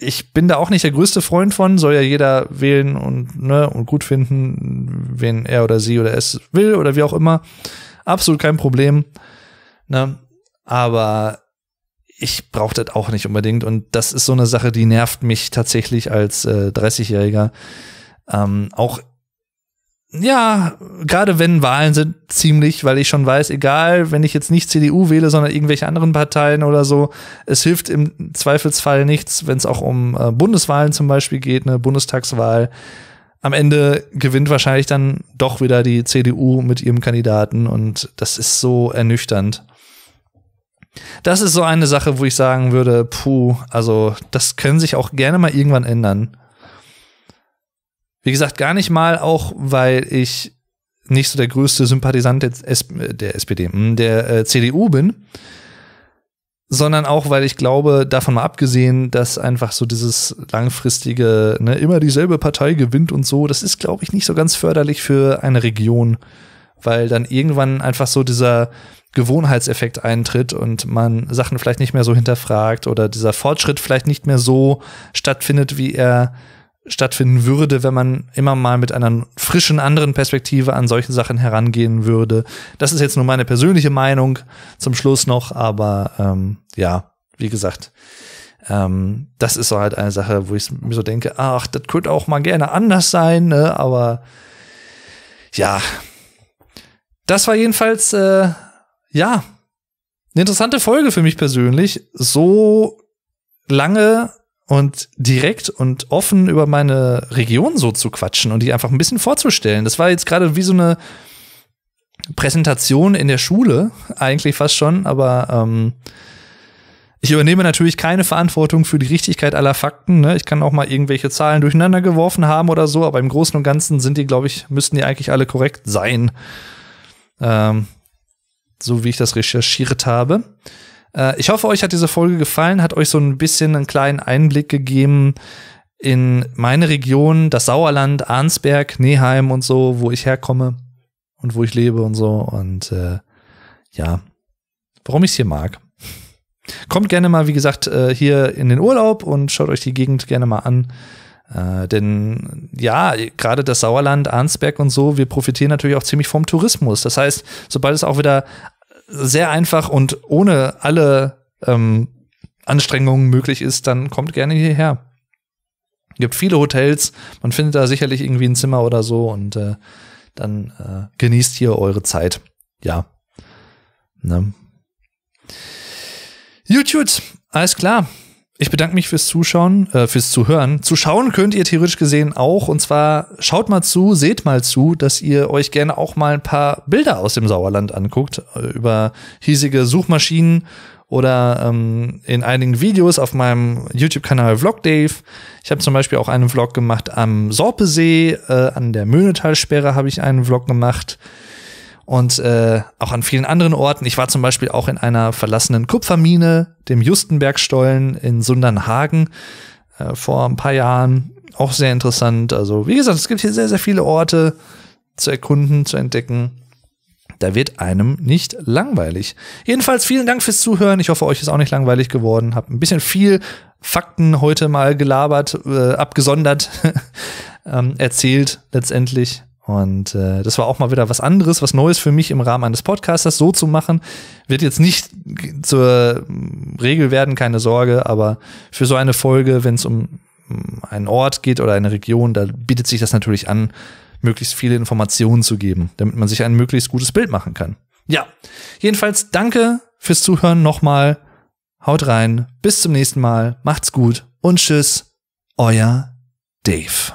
ich bin da auch nicht der größte Freund von, soll ja jeder wählen und, ne, und gut finden, wen er oder sie oder es will oder wie auch immer. Absolut kein Problem. Ne? Aber ich brauche das auch nicht unbedingt. Und das ist so eine Sache, die nervt mich tatsächlich als äh, 30-Jähriger. Ähm, auch ja, gerade wenn Wahlen sind, ziemlich, weil ich schon weiß, egal, wenn ich jetzt nicht CDU wähle, sondern irgendwelche anderen Parteien oder so, es hilft im Zweifelsfall nichts, wenn es auch um äh, Bundeswahlen zum Beispiel geht, eine Bundestagswahl. Am Ende gewinnt wahrscheinlich dann doch wieder die CDU mit ihrem Kandidaten und das ist so ernüchternd. Das ist so eine Sache, wo ich sagen würde, puh, also das können sich auch gerne mal irgendwann ändern. Wie gesagt, gar nicht mal auch, weil ich nicht so der größte Sympathisant der, SP, der SPD, hm, der äh, CDU bin, sondern auch, weil ich glaube, davon mal abgesehen, dass einfach so dieses langfristige, ne, immer dieselbe Partei gewinnt und so, das ist, glaube ich, nicht so ganz förderlich für eine Region, weil dann irgendwann einfach so dieser Gewohnheitseffekt eintritt und man Sachen vielleicht nicht mehr so hinterfragt oder dieser Fortschritt vielleicht nicht mehr so stattfindet, wie er stattfinden würde, wenn man immer mal mit einer frischen anderen Perspektive an solche Sachen herangehen würde. Das ist jetzt nur meine persönliche Meinung zum Schluss noch, aber ähm, ja, wie gesagt, ähm, das ist so halt eine Sache, wo ich mir so denke, ach, das könnte auch mal gerne anders sein, ne? aber ja, das war jedenfalls äh, ja eine interessante Folge für mich persönlich. So lange und direkt und offen über meine Region so zu quatschen und die einfach ein bisschen vorzustellen. Das war jetzt gerade wie so eine Präsentation in der Schule, eigentlich fast schon, aber ähm, ich übernehme natürlich keine Verantwortung für die Richtigkeit aller Fakten. Ne? Ich kann auch mal irgendwelche Zahlen durcheinander geworfen haben oder so, aber im Großen und Ganzen sind die, glaube ich, müssten die eigentlich alle korrekt sein. Ähm, so wie ich das recherchiert habe. Äh, ich hoffe, euch hat diese Folge gefallen, hat euch so ein bisschen einen kleinen Einblick gegeben in meine Region, das Sauerland, Arnsberg, Neheim und so, wo ich herkomme und wo ich lebe und so. Und äh, ja, warum ich es hier mag. Kommt gerne mal, wie gesagt, äh, hier in den Urlaub und schaut euch die Gegend gerne mal an. Äh, denn ja, gerade das Sauerland, Arnsberg und so, wir profitieren natürlich auch ziemlich vom Tourismus. Das heißt, sobald es auch wieder sehr einfach und ohne alle ähm, Anstrengungen möglich ist, dann kommt gerne hierher. Es gibt viele Hotels, man findet da sicherlich irgendwie ein Zimmer oder so und äh, dann äh, genießt hier eure Zeit. Ja. Ne? Gut, alles klar ich bedanke mich fürs Zuschauen, äh, fürs Zuhören. Zuschauen könnt ihr theoretisch gesehen auch. Und zwar schaut mal zu, seht mal zu, dass ihr euch gerne auch mal ein paar Bilder aus dem Sauerland anguckt äh, über hiesige Suchmaschinen oder ähm, in einigen Videos auf meinem YouTube-Kanal Vlog Dave. Ich habe zum Beispiel auch einen Vlog gemacht am Sorpesee, äh, an der Möhnetalsperre habe ich einen Vlog gemacht und äh, auch an vielen anderen Orten. Ich war zum Beispiel auch in einer verlassenen Kupfermine, dem Justenbergstollen in Sundernhagen äh, vor ein paar Jahren. Auch sehr interessant. Also wie gesagt, es gibt hier sehr, sehr viele Orte zu erkunden, zu entdecken. Da wird einem nicht langweilig. Jedenfalls vielen Dank fürs Zuhören. Ich hoffe, euch ist auch nicht langweilig geworden. Hab ein bisschen viel Fakten heute mal gelabert, äh, abgesondert ähm, erzählt letztendlich. Und äh, das war auch mal wieder was anderes, was Neues für mich im Rahmen eines Podcasters. So zu machen, wird jetzt nicht zur Regel werden, keine Sorge, aber für so eine Folge, wenn es um einen Ort geht oder eine Region, da bietet sich das natürlich an, möglichst viele Informationen zu geben, damit man sich ein möglichst gutes Bild machen kann. Ja, jedenfalls danke fürs Zuhören nochmal. Haut rein, bis zum nächsten Mal, macht's gut und tschüss, euer Dave.